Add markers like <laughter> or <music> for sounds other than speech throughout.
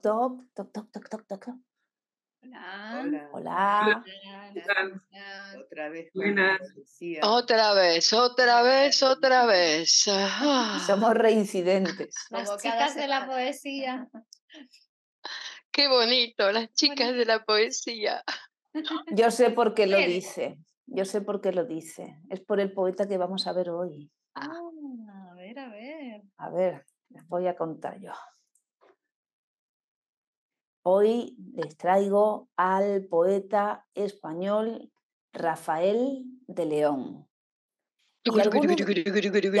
toc, toc, toc, toc, toc, Hola. Hola. Hola. Otra vez. Otra vez, otra vez, otra vez. Somos reincidentes. Las chicas de la poesía. <laughs> Qué bonito, las chicas de la poesía. Yo sé por qué lo dice. Yo sé por qué lo dice. Es por el poeta que vamos a ver hoy. Ah, a ver, a ver. A ver, les voy a contar yo. Hoy les traigo al poeta español Rafael de León. Y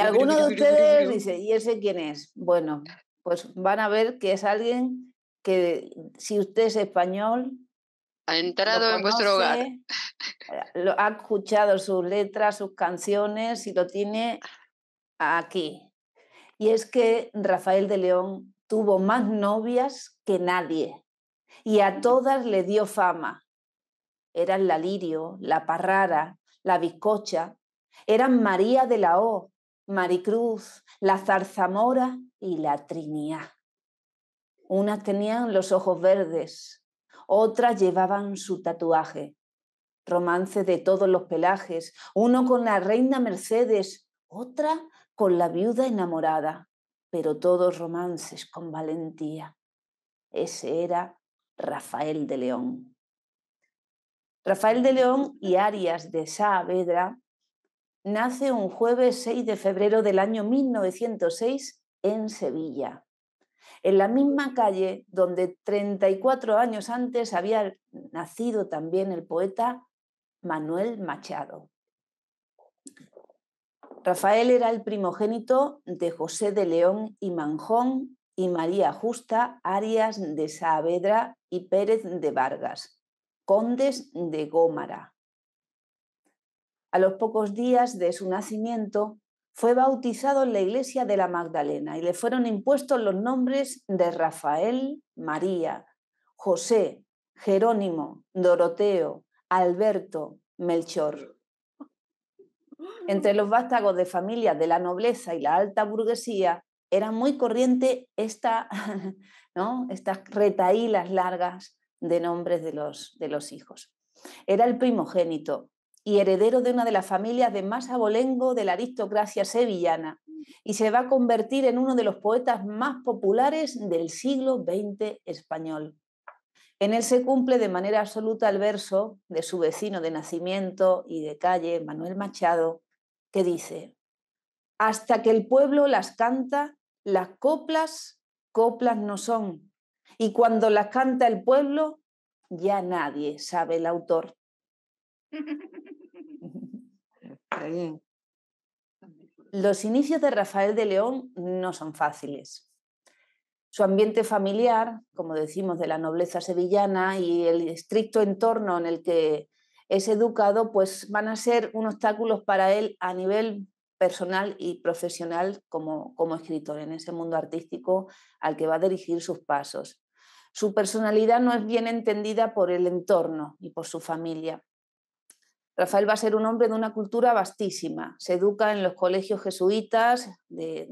alguno de ustedes dice, ¿y ese quién es? Bueno, pues van a ver que es alguien que si usted es español... Ha entrado en vuestro hogar. Eh, ha escuchado sus letras, sus canciones y lo tiene aquí. Y es que Rafael de León tuvo más novias que nadie y a todas le dio fama. Eran la Lirio, la Parrara, la Bizcocha, eran María de la O, Maricruz, la Zarzamora y la Trinidad. Unas tenían los ojos verdes, otras llevaban su tatuaje, romance de todos los pelajes, uno con la reina Mercedes, otra con la viuda enamorada, pero todos romances con valentía. Ese era Rafael de León. Rafael de León y Arias de Saavedra nace un jueves 6 de febrero del año 1906 en Sevilla, en la misma calle donde 34 años antes había nacido también el poeta Manuel Machado. Rafael era el primogénito de José de León y Manjón y María Justa Arias de Saavedra y Pérez de Vargas, condes de Gómara. A los pocos días de su nacimiento, fue bautizado en la iglesia de la Magdalena y le fueron impuestos los nombres de Rafael, María, José, Jerónimo, Doroteo, Alberto, Melchor. Entre los vástagos de familias de la nobleza y la alta burguesía era muy corriente esta, <laughs> ¿no? estas retaílas largas de nombres de los, de los hijos. Era el primogénito y heredero de una de las familias de más abolengo de la aristocracia sevillana y se va a convertir en uno de los poetas más populares del siglo XX español. En él se cumple de manera absoluta el verso de su vecino de nacimiento y de calle, Manuel Machado, que dice, hasta que el pueblo las canta, las coplas, coplas no son. Y cuando las canta el pueblo, ya nadie sabe el autor. <laughs> Los inicios de Rafael de León no son fáciles. Su ambiente familiar, como decimos, de la nobleza sevillana y el estricto entorno en el que es educado, pues van a ser un obstáculo para él a nivel personal y profesional como, escritor en ese mundo artístico al que va a dirigir sus pasos. Su personalidad no es bien entendida por el entorno y por su familia. Rafael va a ser un hombre de una cultura vastísima. Se educa en los colegios jesuitas de,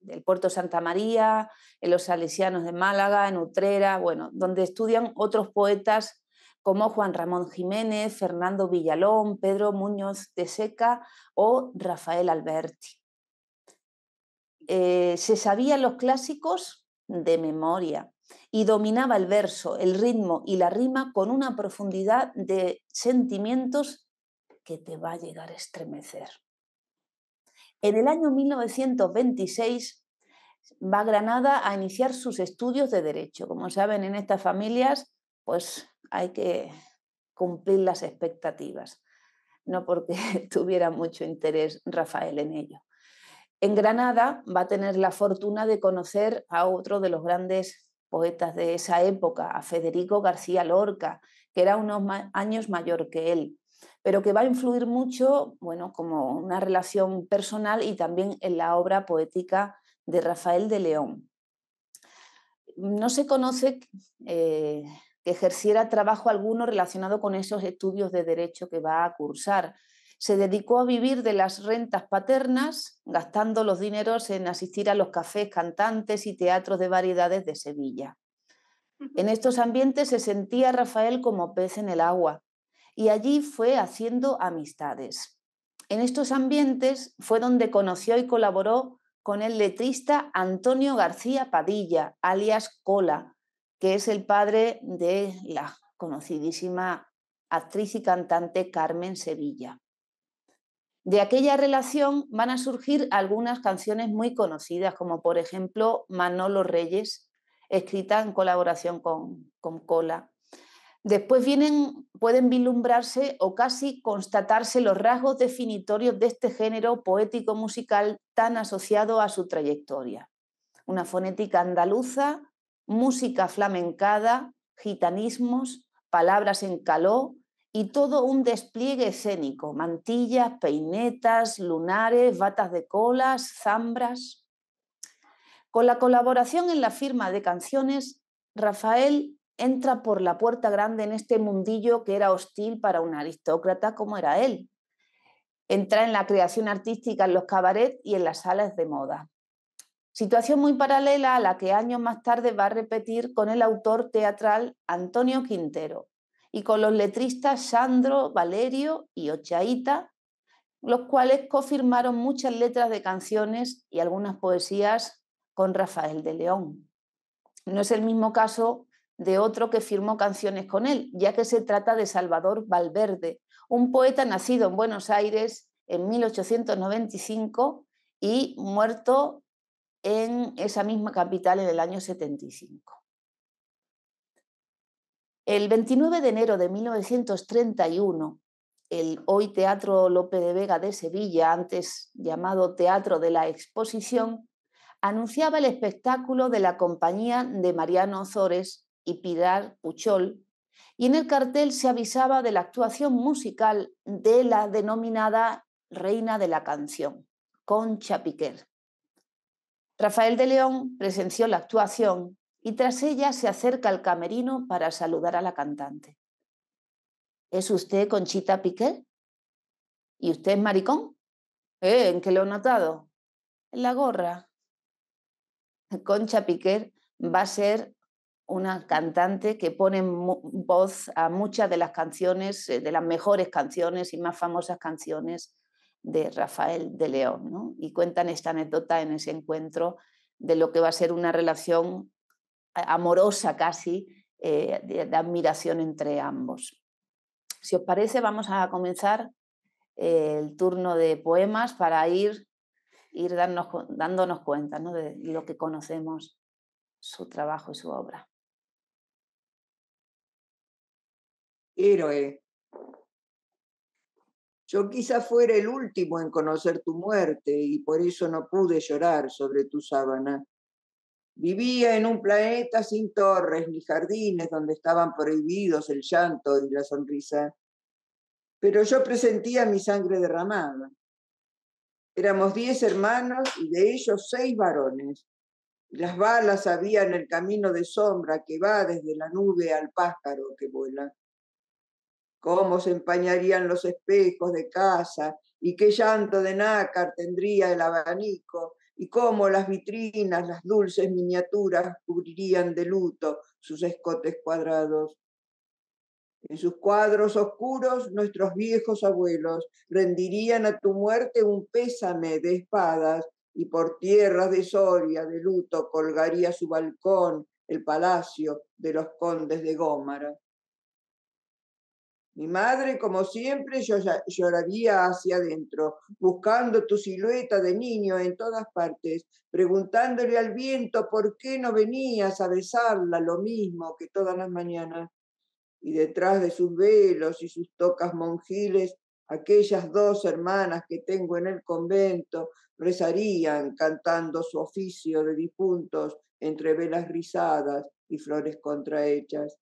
del puerto Santa María, en los salesianos de Málaga, en Utrera, bueno, donde estudian otros poetas como Juan Ramón Jiménez, Fernando Villalón, Pedro Muñoz de Seca o Rafael Alberti. Eh, se sabían los clásicos de memoria y dominaba el verso, el ritmo y la rima con una profundidad de sentimientos que te va a llegar a estremecer. En el año 1926 va Granada a iniciar sus estudios de derecho. Como saben, en estas familias, pues hay que cumplir las expectativas, no porque <laughs> tuviera mucho interés Rafael en ello. En Granada va a tener la fortuna de conocer a otro de los grandes poetas de esa época, a Federico García Lorca, que era unos años mayor que él, pero que va a influir mucho, bueno, como una relación personal y también en la obra poética de Rafael de León. No se conoce eh, que ejerciera trabajo alguno relacionado con esos estudios de derecho que va a cursar. Se dedicó a vivir de las rentas paternas, gastando los dineros en asistir a los cafés, cantantes y teatros de variedades de Sevilla. En estos ambientes se sentía Rafael como pez en el agua y allí fue haciendo amistades. En estos ambientes fue donde conoció y colaboró con el letrista Antonio García Padilla, alias Cola, que es el padre de la conocidísima actriz y cantante Carmen Sevilla. De aquella relación van a surgir algunas canciones muy conocidas, como por ejemplo Manolo Reyes, escrita en colaboración con, Cola. Después vienen, pueden vislumbrarse o casi constatarse los rasgos definitorios de este género poético-musical tan asociado a su trayectoria. Una fonética andaluza música flamencada, gitanismos, palabras en caló y todo un despliegue escénico, mantillas, peinetas, lunares, batas de colas, zambras. Con la colaboración en la firma de canciones, Rafael entra por la puerta grande en este mundillo que era hostil para un aristócrata como era él. Entra en la creación artística en los cabarets y en las salas de moda. Situación muy paralela a la que años más tarde va a repetir con el autor teatral Antonio Quintero y con los letristas Sandro, Valerio y Ochaíta, los cuales cofirmaron muchas letras de canciones y algunas poesías con Rafael de León. No es el mismo caso de otro que firmó canciones con él, ya que se trata de Salvador Valverde, un poeta nacido en Buenos Aires en 1895 y muerto en esa misma capital en el año 75. El 29 de enero de 1931, el hoy Teatro Lope de Vega de Sevilla, antes llamado Teatro de la Exposición, anunciaba el espectáculo de la compañía de Mariano Ozores y Pilar Puchol, y en el cartel se avisaba de la actuación musical de la denominada Reina de la Canción, Concha Piquer. Rafael de León presenció la actuación y tras ella se acerca al camerino para saludar a la cantante. ¿Es usted Conchita Piqué? ¿Y usted es maricón? ¿Eh? ¿En qué lo he notado? En la gorra. Concha Piqué va a ser una cantante que pone voz a muchas de las canciones, eh, de las mejores canciones y más famosas canciones de Rafael de León, y cuentan esta anécdota en ese encuentro de lo que va a ser una relación amorosa casi, eh, de, admiración entre ambos. Si os parece, vamos a comenzar eh, el turno de poemas para ir, ir dándonos cuenta de lo que conocemos, su trabajo y su obra. Héroe, yo quizá fuera el último en conocer tu muerte y por eso no pude llorar sobre tu sábana. Vivía en un planeta sin torres ni jardines donde estaban prohibidos el llanto y la sonrisa, pero yo presentía mi sangre derramada. Éramos diez hermanos y de ellos seis varones. Las balas había en el camino de sombra que va desde la nube al pájaro que vuela cómo se empañarían los espejos de casa y qué llanto de nácar tendría el abanico y cómo las vitrinas, las dulces miniaturas cubrirían de luto sus escotes cuadrados. En sus cuadros oscuros nuestros viejos abuelos rendirían a tu muerte un pésame de espadas y por tierras de Soria de luto colgaría su balcón el palacio de los condes de Gómara. Mi madre, como siempre, lloraría hacia adentro, buscando tu silueta de niño en todas partes, preguntándole al viento por qué no venías a besarla lo mismo que todas las mañanas. Y detrás de sus velos y sus tocas monjiles, aquellas dos hermanas que tengo en el convento rezarían cantando su oficio de difuntos entre velas rizadas y flores contrahechas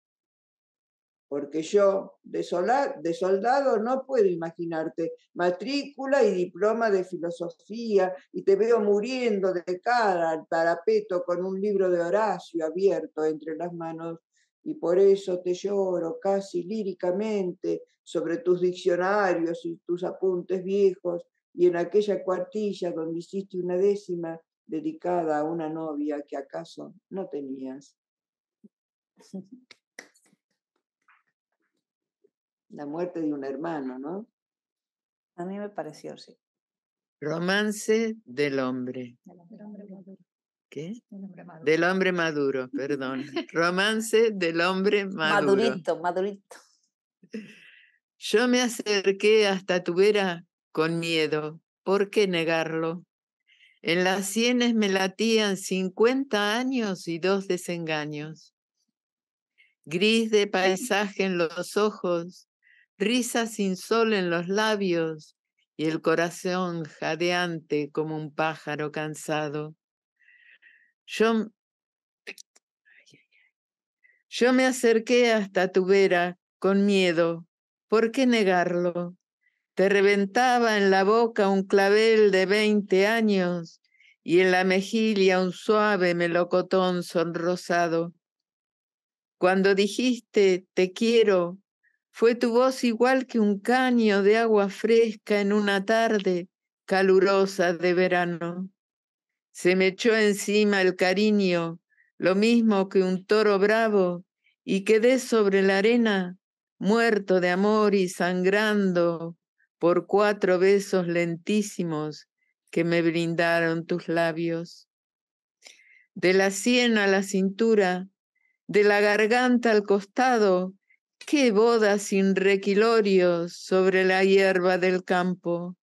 porque yo de, soldado no puedo imaginarte matrícula y diploma de filosofía, y te veo muriendo de cara al parapeto con un libro de Horacio abierto entre las manos, y por eso te lloro casi líricamente sobre tus diccionarios y tus apuntes viejos, y en aquella cuartilla donde hiciste una décima dedicada a una novia que acaso no tenías. <laughs> la muerte de un hermano, ¿no? A mí me pareció, sí. Romance del hombre. Del hombre, maduro. ¿Qué? Del hombre maduro, del hombre maduro perdón. <laughs> Romance del hombre maduro. Madurito, madurito. Yo me acerqué hasta tu vera con miedo. ¿Por qué negarlo? En las sienes me latían 50 años y dos desengaños. Gris de paisaje en los ojos, risa sin sol en los labios y el corazón jadeante como un pájaro cansado. Yo, me acerqué hasta tu vera con miedo. ¿Por qué negarlo? Te reventaba en la boca un clavel de veinte años y en la mejilla un suave melocotón sonrosado. Cuando dijiste te quiero, fue tu voz igual que un caño de agua fresca en una tarde calurosa de verano. Se me echó encima el cariño, lo mismo que un toro bravo, y quedé sobre la arena, muerto de amor y sangrando por cuatro besos lentísimos que me brindaron tus labios. De la sien a la cintura, de la garganta al costado, qué boda sin requilorios sobre la hierba del campo,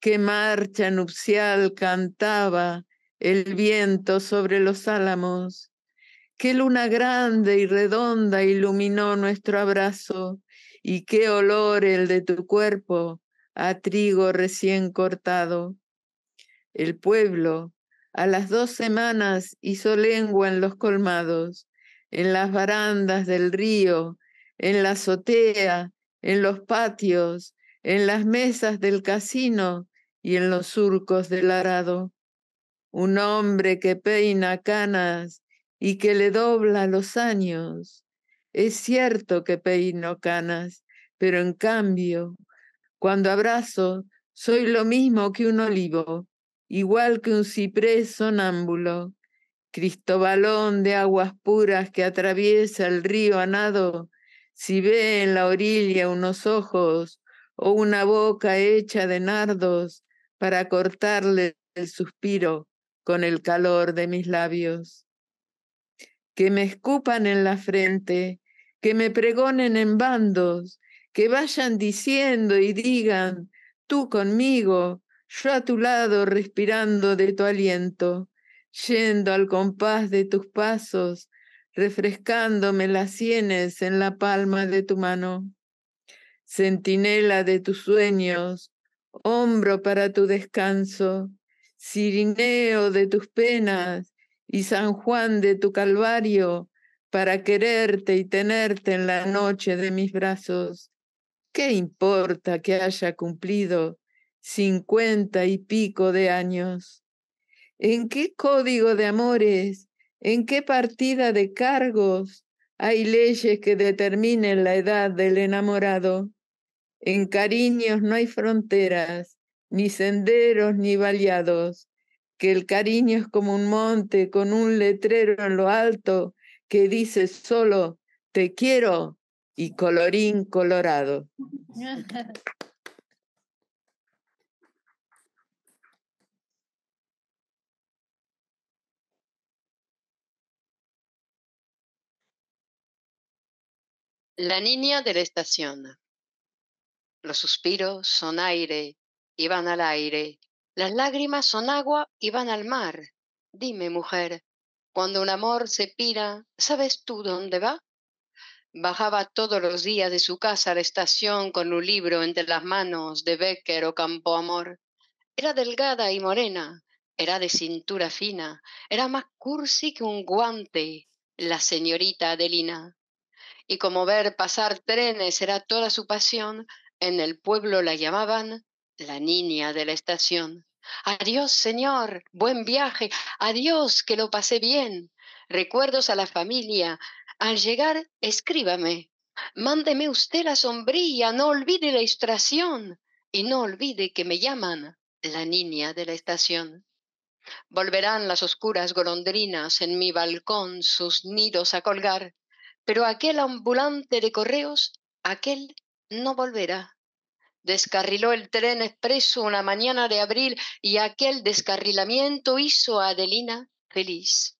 qué marcha nupcial cantaba el viento sobre los álamos, qué luna grande y redonda iluminó nuestro abrazo, y qué olor el de tu cuerpo a trigo recién cortado. El pueblo a las dos semanas hizo lengua en los colmados, en las barandas del río, en la azotea, en los patios, en las mesas del casino y en los surcos del arado. Un hombre que peina canas y que le dobla los años. Es cierto que peino canas, pero en cambio, cuando abrazo, soy lo mismo que un olivo, igual que un ciprés sonámbulo. Cristobalón de aguas puras que atraviesa el río anado si ve en la orilla unos ojos o una boca hecha de nardos para cortarle el suspiro con el calor de mis labios. Que me escupan en la frente, que me pregonen en bandos, que vayan diciendo y digan, tú conmigo, yo a tu lado respirando de tu aliento, yendo al compás de tus pasos, refrescándome las sienes en la palma de tu mano. Centinela de tus sueños, hombro para tu descanso, Sirineo de tus penas y San Juan de tu Calvario, para quererte y tenerte en la noche de mis brazos. ¿Qué importa que haya cumplido cincuenta y pico de años? ¿En qué código de amores ¿En qué partida de cargos hay leyes que determinen la edad del enamorado? En cariños no hay fronteras, ni senderos ni baleados. que el cariño es como un monte con un letrero en lo alto que dice solo te quiero y colorín colorado. <laughs> La niña de la estación. Los suspiros son aire y van al aire. Las lágrimas son agua y van al mar. Dime, mujer, cuando un amor se pira, ¿sabes tú dónde va? Bajaba todos los días de su casa a la estación con un libro entre las manos de Becker o Campoamor. Era delgada y morena, era de cintura fina, era más cursi que un guante, la señorita Adelina y como ver pasar trenes era toda su pasión, en el pueblo la llamaban la niña de la estación. Adiós, señor, buen viaje, adiós, que lo pasé bien. Recuerdos a la familia. Al llegar, escríbame. Mándeme usted la sombrilla, no olvide la instrucción. y no olvide que me llaman la niña de la estación. Volverán las oscuras golondrinas en mi balcón sus nidos a colgar pero aquel ambulante de correos, aquel no volverá. Descarriló el tren expreso una mañana de abril y aquel descarrilamiento hizo a Adelina feliz.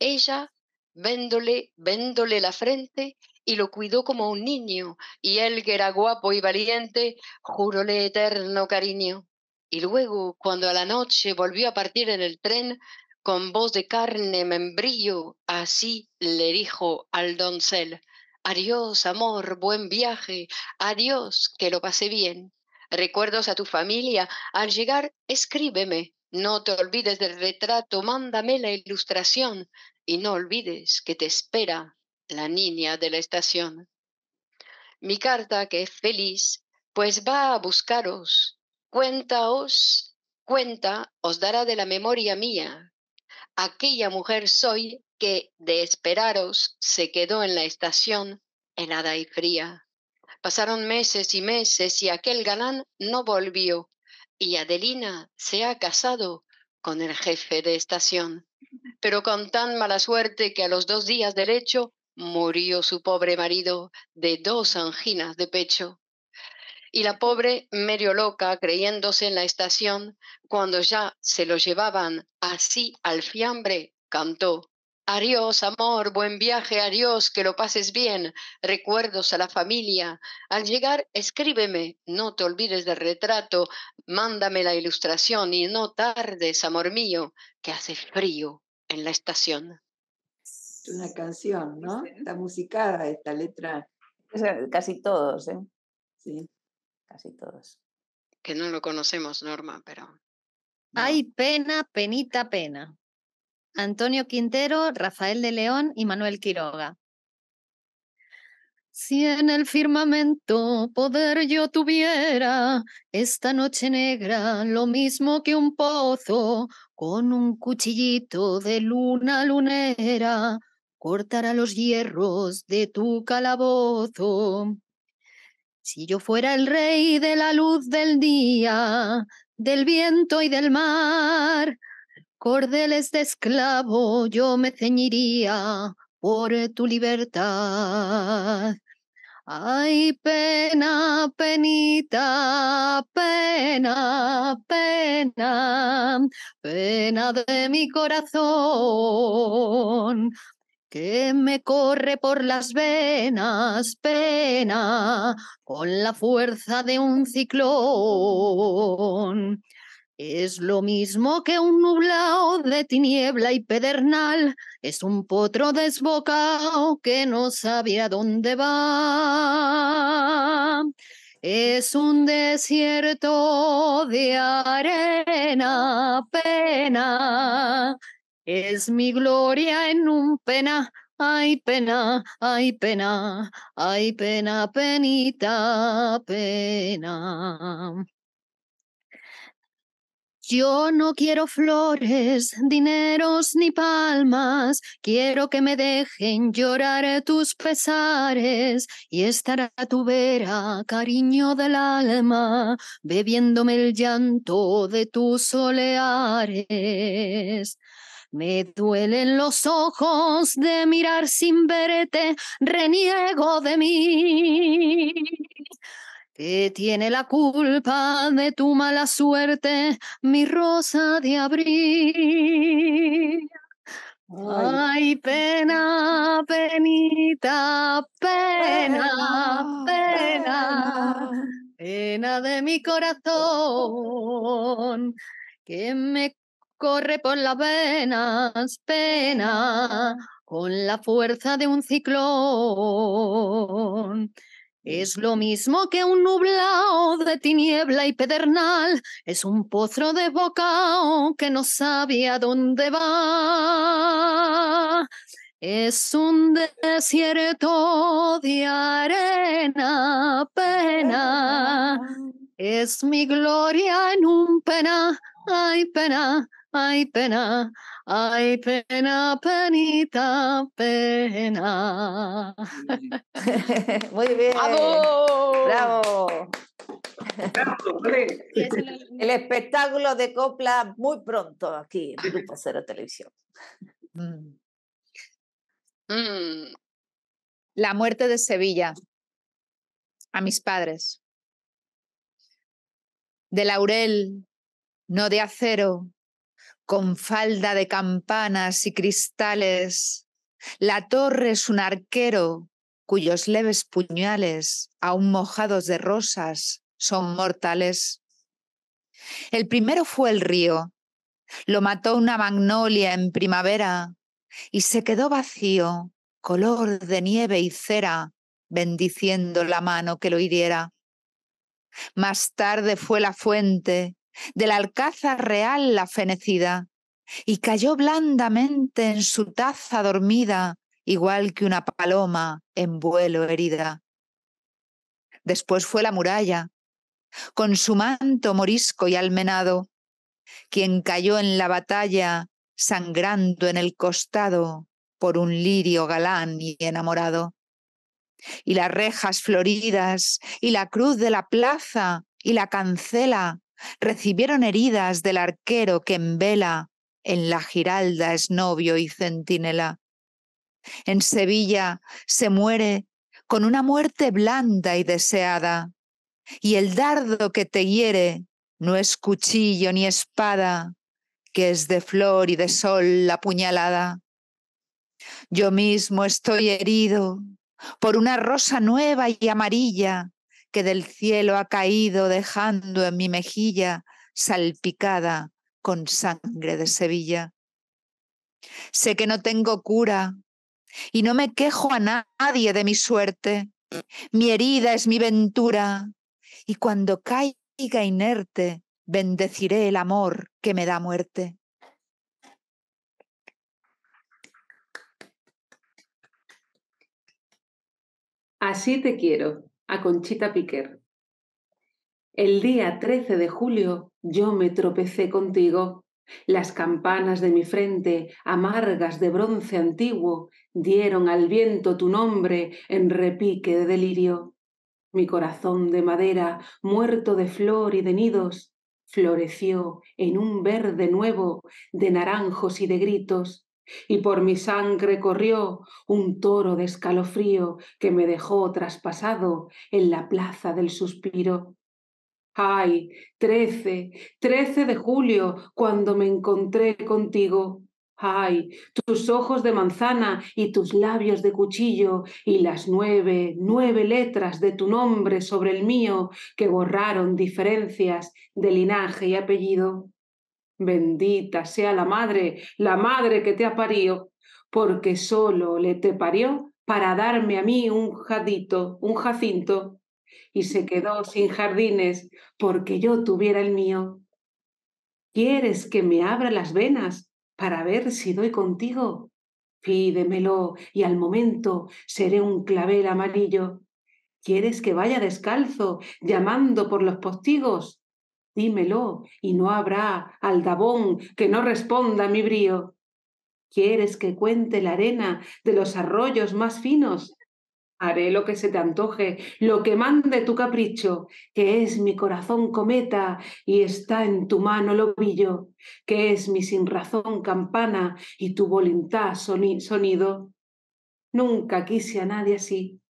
Ella, véndole, véndole la frente, y lo cuidó como un niño, y él, que era guapo y valiente, juróle eterno cariño. Y luego, cuando a la noche volvió a partir en el tren, con voz de carne membrillo, así le dijo al doncel, adiós, amor, buen viaje, adiós, que lo pase bien. Recuerdos a tu familia, al llegar, escríbeme, no te olvides del retrato, mándame la ilustración y no olvides que te espera la niña de la estación. Mi carta, que es feliz, pues va a buscaros, cuéntaos cuenta os dará de la memoria mía aquella mujer soy que de esperaros se quedó en la estación helada y fría. Pasaron meses y meses y aquel galán no volvió y Adelina se ha casado con el jefe de estación. Pero con tan mala suerte que a los dos días del hecho murió su pobre marido de dos anginas de pecho y la pobre medio loca creyéndose en la estación, cuando ya se lo llevaban así al fiambre, cantó. Adiós, amor, buen viaje, adiós, que lo pases bien, recuerdos a la familia. Al llegar, escríbeme, no te olvides del retrato, mándame la ilustración y no tardes, amor mío, que hace frío en la estación. Es una canción, ¿no? Está musicada esta letra. Casi todos, ¿eh? Sí casi todos. Que no lo conocemos, Norma, pero... Hay pena, penita, pena. Antonio Quintero, Rafael de León y Manuel Quiroga. Si en el firmamento poder yo tuviera esta noche negra, lo mismo que un pozo, con un cuchillito de luna lunera, cortará los hierros de tu calabozo. Si yo fuera el rey de la luz del día, del viento y del mar, cordeles de esclavo yo me ceñiría por tu libertad. Ay, pena, penita, pena, pena, pena de mi corazón, que me corre por las venas pena con la fuerza de un ciclón. Es lo mismo que un nublao de tiniebla y pedernal, es un potro desbocado que no sabía dónde va. Es un desierto de arena, pena, es mi gloria en un pena, ay pena, ay pena, ay pena, penita, pena. Yo no quiero flores, dineros ni palmas, quiero que me dejen llorar tus pesares y estar a tu vera, cariño del alma, bebiéndome el llanto de tus soleares. Me duelen los ojos de mirar sin verete reniego de mí. Que tiene la culpa de tu mala suerte, mi rosa de abril. Ay, pena, penita, pena, pena, pena de mi corazón, que me corre por las venas, pena, con la fuerza de un ciclón. Es lo mismo que un nublao de tiniebla y pedernal, es un pozo de bocao que no sabe dónde va. Es un desierto de arena, pena. Es mi gloria en un pena, ay pena, ay pena, ay pena, penita, pena. <laughs> Muy bien. ¡Bravo! <laughs> El espectáculo de copla muy pronto aquí en Grupo Cero Televisión. Mm. Mm. La muerte de Sevilla a mis padres. De laurel, no de acero, con falda de campanas y cristales. La torre es un arquero cuyos leves puñales, aún mojados de rosas, son mortales. El primero fue el río. Lo mató una magnolia en primavera y se quedó vacío, color de nieve y cera, bendiciendo la mano que lo hiriera. Más tarde fue la fuente del alcázar real la fenecida, y cayó blandamente en su taza dormida, igual que una paloma en vuelo herida. Después fue la muralla, con su manto morisco y almenado, quien cayó en la batalla sangrando en el costado por un lirio galán y enamorado. Y las rejas floridas, y la cruz de la plaza, y la cancela, recibieron heridas del arquero que en vela en la Giralda es novio y centinela. En Sevilla se muere con una muerte blanda y deseada, y el dardo que te hiere no es cuchillo ni espada, que es de flor y de sol la puñalada. Yo mismo estoy herido por una rosa nueva y amarilla que del cielo ha caído dejando en mi mejilla salpicada con sangre de Sevilla. Sé que no tengo cura y no me quejo a nadie de mi suerte. Mi herida es mi ventura y cuando caiga inerte bendeciré el amor que me da muerte. Así te quiero a Conchita Piquer. El día 13 de julio yo me tropecé contigo. Las campanas de mi frente, amargas de bronce antiguo, dieron al viento tu nombre en repique de delirio. Mi corazón de madera, muerto de flor y de nidos, floreció en un verde nuevo de naranjos y de gritos, y por mi sangre corrió un toro de escalofrío que me dejó traspasado en la plaza del suspiro. Ay, trece, trece de julio, cuando me encontré contigo. Ay, tus ojos de manzana y tus labios de cuchillo y las nueve, nueve letras de tu nombre sobre el mío que borraron diferencias de linaje y apellido. Bendita sea la madre, la madre que te ha porque solo le te parió para darme a mí un jadito, un jacinto, y se quedó sin jardines porque yo tuviera el mío. ¿Quieres que me abra las venas para ver si doy contigo? Pídemelo y al momento seré un clavel amarillo. ¿Quieres que vaya descalzo llamando por los postigos? Dímelo, y no habrá aldabón que no responda a mi brío. ¿Quieres que cuente la arena de los arroyos más finos? Haré lo que se te antoje, lo que mande tu capricho, que es mi corazón cometa y está en tu mano lo que es mi sinrazón campana y tu voluntad sonido. Nunca quise a nadie así.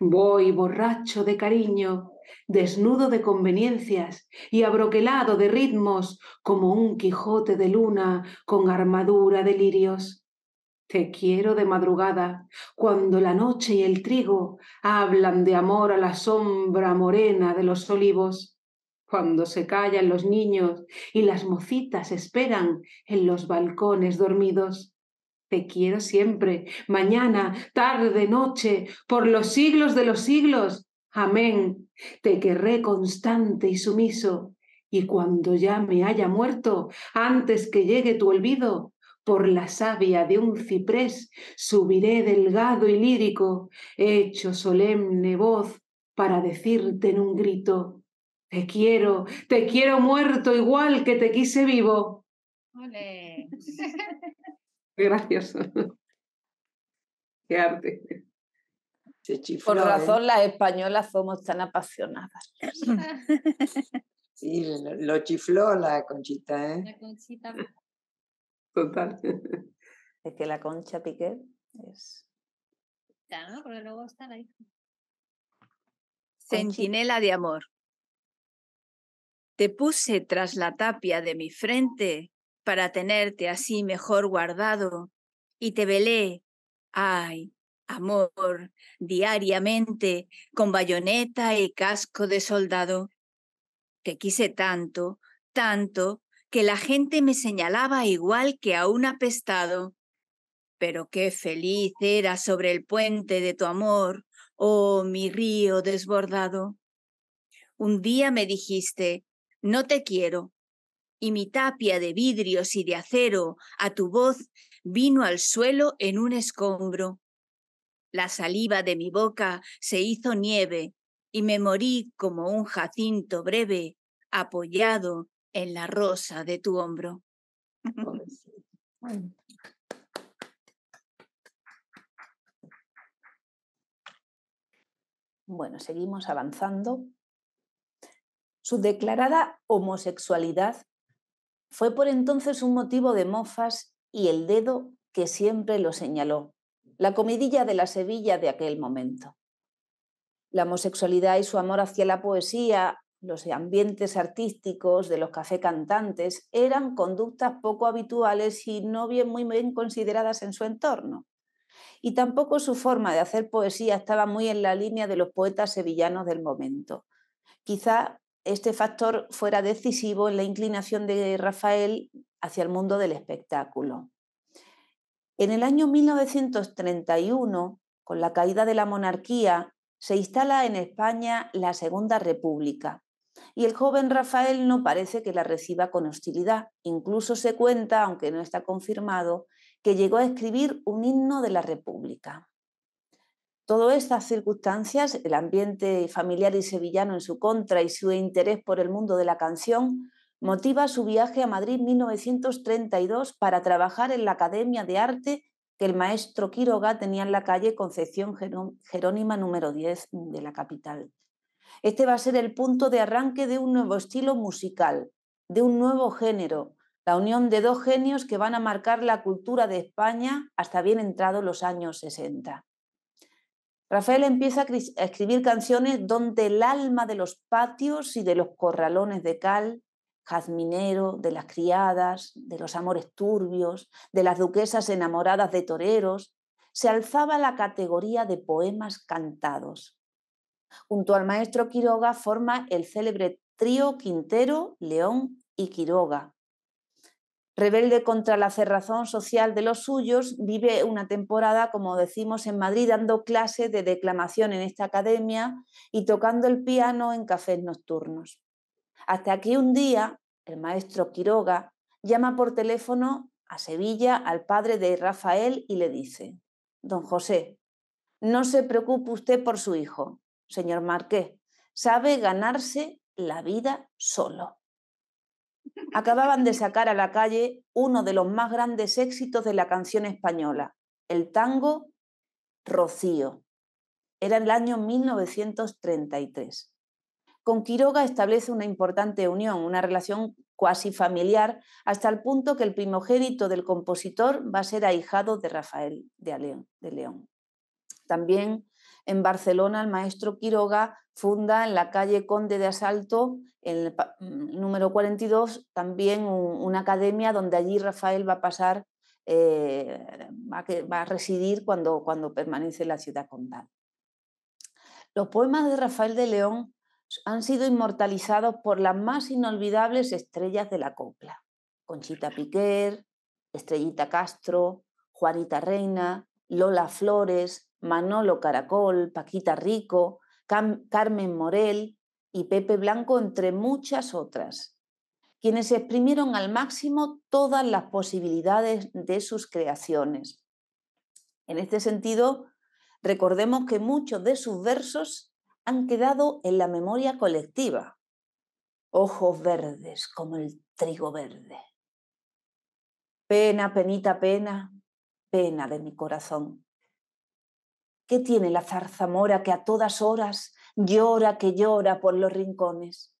Voy borracho de cariño, desnudo de conveniencias y abroquelado de ritmos como un Quijote de luna con armadura de lirios. Te quiero de madrugada, cuando la noche y el trigo hablan de amor a la sombra morena de los olivos, cuando se callan los niños y las mocitas esperan en los balcones dormidos. Te quiero siempre, mañana, tarde, noche, por los siglos de los siglos. Amén. Te querré constante y sumiso, y cuando ya me haya muerto, antes que llegue tu olvido, por la savia de un ciprés subiré delgado y lírico, hecho solemne voz para decirte en un grito, te quiero, te quiero muerto igual que te quise vivo. <laughs> Gracias, Qué arte. Por razón, las españolas somos tan apasionadas. <laughs> sí, lo, chifló la conchita, ¿eh? La conchita. Total. Es que la concha Piqué es. Claro, pero luego está la Centinela de amor. Te puse tras la tapia de mi frente para tenerte así mejor guardado y te velé, ay, amor, diariamente, con bayoneta y casco de soldado. Te quise tanto, tanto, que la gente me señalaba igual que a un apestado. Pero qué feliz era sobre el puente de tu amor, oh mi río desbordado. Un día me dijiste, no te quiero, y mi tapia de vidrios y de acero a tu voz vino al suelo en un escombro. La saliva de mi boca se hizo nieve y me morí como un jacinto breve apoyado en la rosa de tu hombro. Bueno, seguimos avanzando. Su declarada homosexualidad fue por entonces un motivo de mofas y el dedo que siempre lo señaló la comidilla de la Sevilla de aquel momento. La homosexualidad y su amor hacia la poesía, los ambientes artísticos de los café cantantes eran conductas poco habituales y no bien muy bien consideradas en su entorno. Y tampoco su forma de hacer poesía estaba muy en la línea de los poetas sevillanos del momento. Quizá este factor fuera decisivo en la inclinación de Rafael hacia el mundo del espectáculo. En el año 1931, con la caída de la monarquía, se instala en España la Segunda República y el joven Rafael no parece que la reciba con hostilidad. Incluso se cuenta, aunque no está confirmado, que llegó a escribir un himno de la República. Todas estas circunstancias, el ambiente familiar y sevillano en su contra y su interés por el mundo de la canción, motiva su viaje a Madrid 1932 para trabajar en la Academia de Arte que el maestro Quiroga tenía en la calle Concepción Jerónima número 10 de la capital. Este va a ser el punto de arranque de un nuevo estilo musical, de un nuevo género, la unión de dos genios que van a marcar la cultura de España hasta bien entrado los años 60. Rafael empieza a escribir canciones donde el alma de los patios y de los corralones de cal jazminero, de las criadas, de los amores turbios, de las duquesas enamoradas de toreros, se alzaba la categoría de poemas cantados. Junto al maestro Quiroga forma el célebre trío Quintero, León y Quiroga. Rebelde contra la cerrazón social de los suyos, vive una temporada, como decimos, en Madrid dando clases de declamación en esta academia y tocando el piano en cafés nocturnos. Hasta aquí un día el maestro Quiroga llama por teléfono a Sevilla al padre de Rafael y le dice, Don José, no se preocupe usted por su hijo, señor Marqués, sabe ganarse la vida solo. Acababan de sacar a la calle uno de los más grandes éxitos de la canción española, el tango Rocío. Era el año 1933. Con Quiroga establece una importante unión, una relación cuasi familiar, hasta el punto que el primogénito del compositor va a ser ahijado de Rafael de León. También en Barcelona, el maestro Quiroga funda en la calle Conde de Asalto, en el mm, número 42, también una academia donde allí Rafael va a pasar, eh, va, a, residir cuando, cuando permanece en la ciudad condal. Los poemas de Rafael de León han sido inmortalizados por las más inolvidables estrellas de la copla. Conchita Piquer, Estrellita Castro, Juanita Reina, Lola Flores, Manolo Caracol, Paquita Rico, Carmen Morel y Pepe Blanco, entre muchas otras, quienes exprimieron al máximo todas las posibilidades de sus creaciones. En este sentido, recordemos que muchos de sus versos han quedado en la memoria colectiva. Ojos verdes como el trigo verde. Pena, penita, pena, pena de mi corazón. ¿Qué tiene la zarzamora que a todas horas llora que llora por los rincones?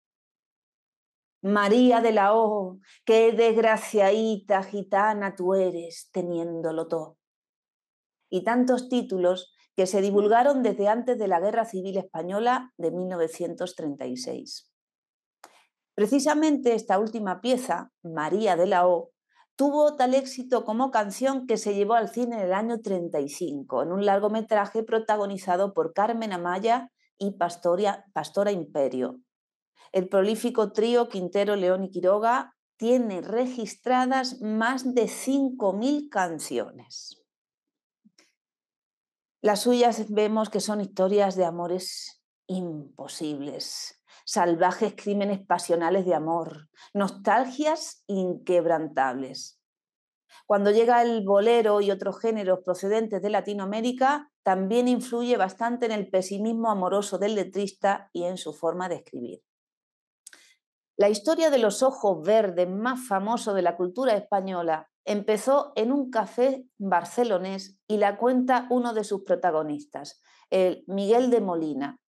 María de la O, qué desgraciadita gitana tú eres teniéndolo todo. Y tantos títulos que se divulgaron desde antes de la Guerra Civil Española de 1936. Precisamente esta última pieza, María de la O, tuvo tal éxito como canción que se llevó al cine en el año 35, en un largometraje protagonizado por Carmen Amaya y Pastora Imperio. El prolífico trío Quintero, León y Quiroga tiene registradas más de 5.000 canciones. Las suyas vemos que son historias de amores imposibles, salvajes crímenes pasionales de amor, nostalgias inquebrantables. Cuando llega el bolero y otros géneros procedentes de Latinoamérica, también influye bastante en el pesimismo amoroso del letrista y en su forma de escribir. La historia de los ojos verdes más famoso de la cultura española Empezó en un café barcelonés y la cuenta uno de sus protagonistas, el Miguel de Molina.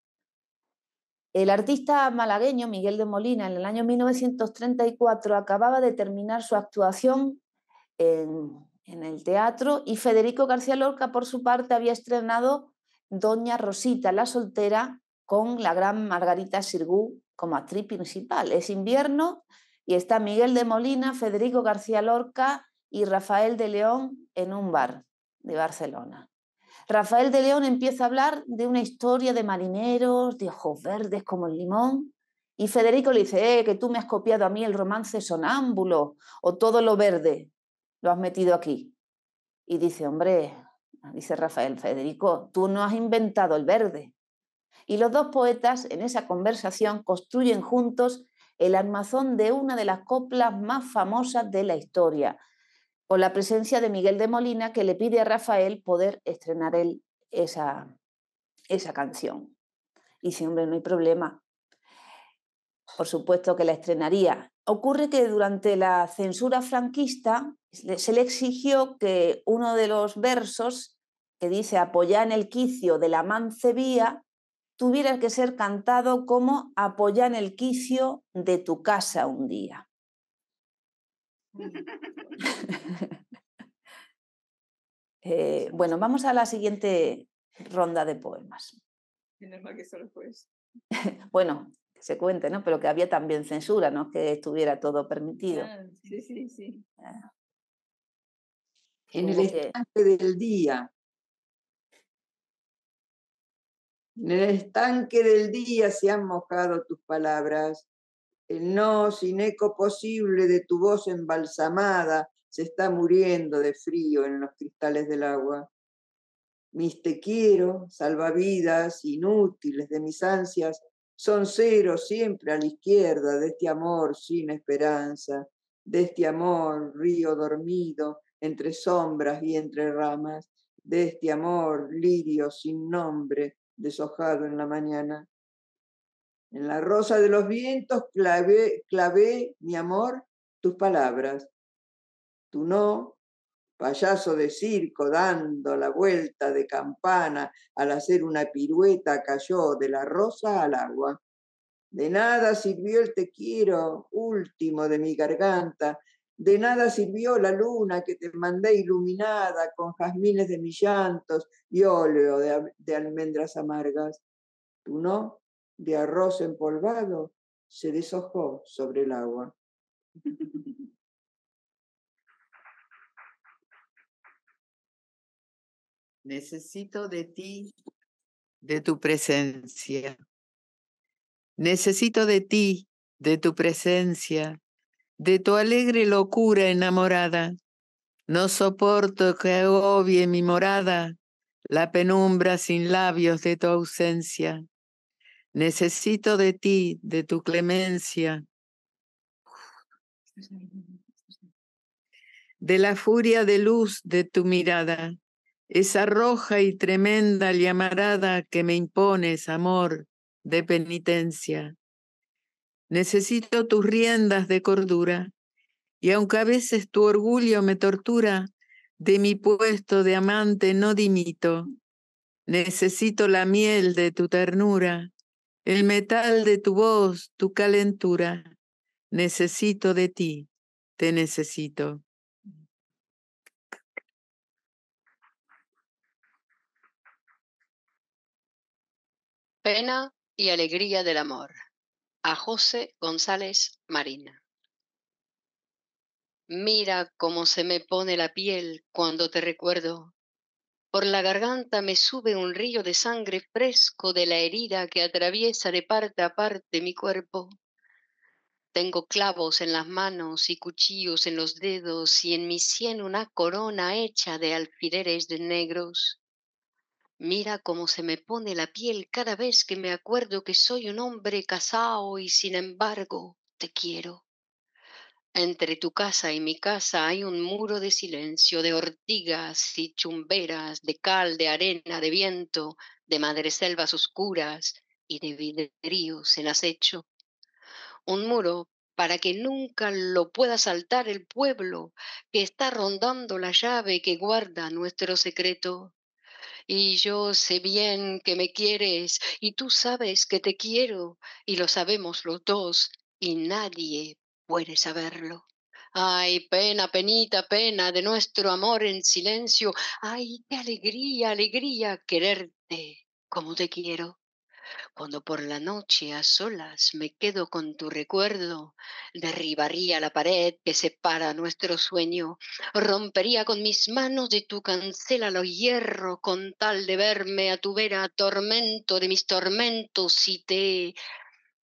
El artista malagueño Miguel de Molina en el año 1934 acababa de terminar su actuación en, en el teatro y Federico García Lorca, por su parte, había estrenado Doña Rosita la soltera con la gran Margarita Sirgú como actriz principal. Es invierno y está Miguel de Molina, Federico García Lorca y Rafael de León en un bar de Barcelona. Rafael de León empieza a hablar de una historia de marineros, de ojos verdes como el limón, y Federico le dice, eh, que tú me has copiado a mí el romance sonámbulo o todo lo verde, lo has metido aquí. Y dice, hombre, dice Rafael, Federico, tú no has inventado el verde. Y los dos poetas en esa conversación construyen juntos el armazón de una de las coplas más famosas de la historia, con la presencia de Miguel de Molina que le pide a Rafael poder estrenar él esa, canción. Y dice, hombre, no hay problema. Por supuesto que la estrenaría. Ocurre que durante la censura franquista se le exigió que uno de los versos que dice apoyá en el quicio de la mancebía tuviera que ser cantado como apoyá en el quicio de tu casa un día. <laughs> Eh, bueno, vamos a la siguiente ronda de poemas. Pues. <laughs> bueno, que se cuente, ¿no? Pero que había también censura, ¿no? Que estuviera todo permitido. Ah, ah. En pues el estanque del día. En el estanque del día se han mojado tus palabras no sin eco posible de tu voz embalsamada se está muriendo de frío en los cristales del agua. Mis te quiero, salvavidas inútiles de mis ansias, son cero siempre a la izquierda de este amor sin esperanza, de este amor río dormido entre sombras y entre ramas, de este amor lirio sin nombre deshojado en la mañana. En la rosa de los vientos clavé, mi amor, tus palabras. Tú no, payaso de circo dando la vuelta de campana al hacer una pirueta, cayó de la rosa al agua. De nada sirvió el te quiero último de mi garganta. De nada sirvió la luna que te mandé iluminada con jazmines de mis llantos y óleo de, de almendras amargas. Tú no, de arroz empolvado se deshojó sobre el agua. <laughs> Necesito de ti, de tu presencia. Necesito de ti, de tu presencia, de tu alegre locura enamorada. No soporto que agobie mi morada la penumbra sin labios de tu ausencia. Necesito de ti, de tu clemencia, de la furia de luz de tu mirada, esa roja y tremenda llamarada que me impones, amor, de penitencia. Necesito tus riendas de cordura, y aunque a veces tu orgullo me tortura, de mi puesto de amante no dimito. Necesito la miel de tu ternura, el metal de tu voz, tu calentura. Necesito de ti, te necesito. Pena y alegría del amor. A José González Marina. Mira cómo se me pone la piel cuando te recuerdo por la garganta me sube un río de sangre fresco de la herida que atraviesa de parte a parte mi cuerpo. Tengo clavos en las manos y cuchillos en los dedos y en mi sien una corona hecha de alfileres de negros. Mira cómo se me pone la piel cada vez que me acuerdo que soy un hombre casado y sin embargo te quiero. Entre tu casa y mi casa hay un muro de silencio, de ortigas y chumberas, de cal, de arena, de viento, de madreselvas oscuras y de vidrios en acecho. Un muro para que nunca lo pueda saltar el pueblo que está rondando la llave que guarda nuestro secreto. Y yo sé bien que me quieres, y tú sabes que te quiero, y lo sabemos los dos, y nadie puede saberlo. Ay, pena, penita, pena de nuestro amor en silencio. Ay, qué alegría, alegría quererte como te quiero. Cuando por la noche a solas me quedo con tu recuerdo, derribaría la pared que separa nuestro sueño, rompería con mis manos de tu cancela los hierro con tal de verme a tu vera, tormento de mis tormentos, y te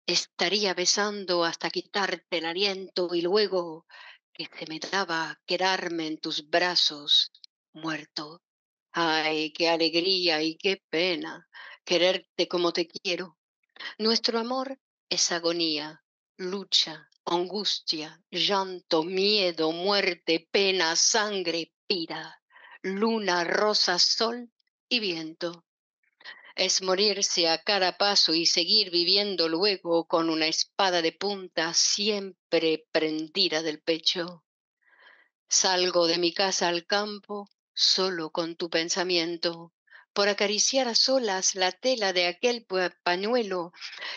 estaría besando hasta quitarte el aliento y luego que se me daba quedarme en tus brazos muerto. Ay, qué alegría y qué pena quererte como te quiero. Nuestro amor es agonía, lucha, angustia, llanto, miedo, muerte, pena, sangre, pira, luna, rosa, sol y viento es morirse a cada paso y seguir viviendo luego con una espada de punta siempre prendida del pecho. Salgo de mi casa al campo solo con tu pensamiento, por acariciar a solas la tela de aquel pañuelo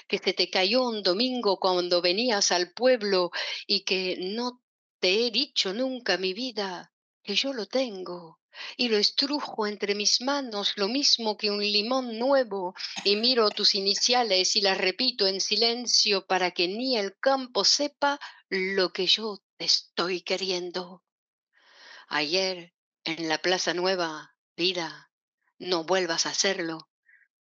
que se te cayó un domingo cuando venías al pueblo y que no te he dicho nunca mi vida que yo lo tengo y lo estrujo entre mis manos lo mismo que un limón nuevo y miro tus iniciales y las repito en silencio para que ni el campo sepa lo que yo te estoy queriendo. Ayer en la Plaza Nueva, vida, no vuelvas a hacerlo.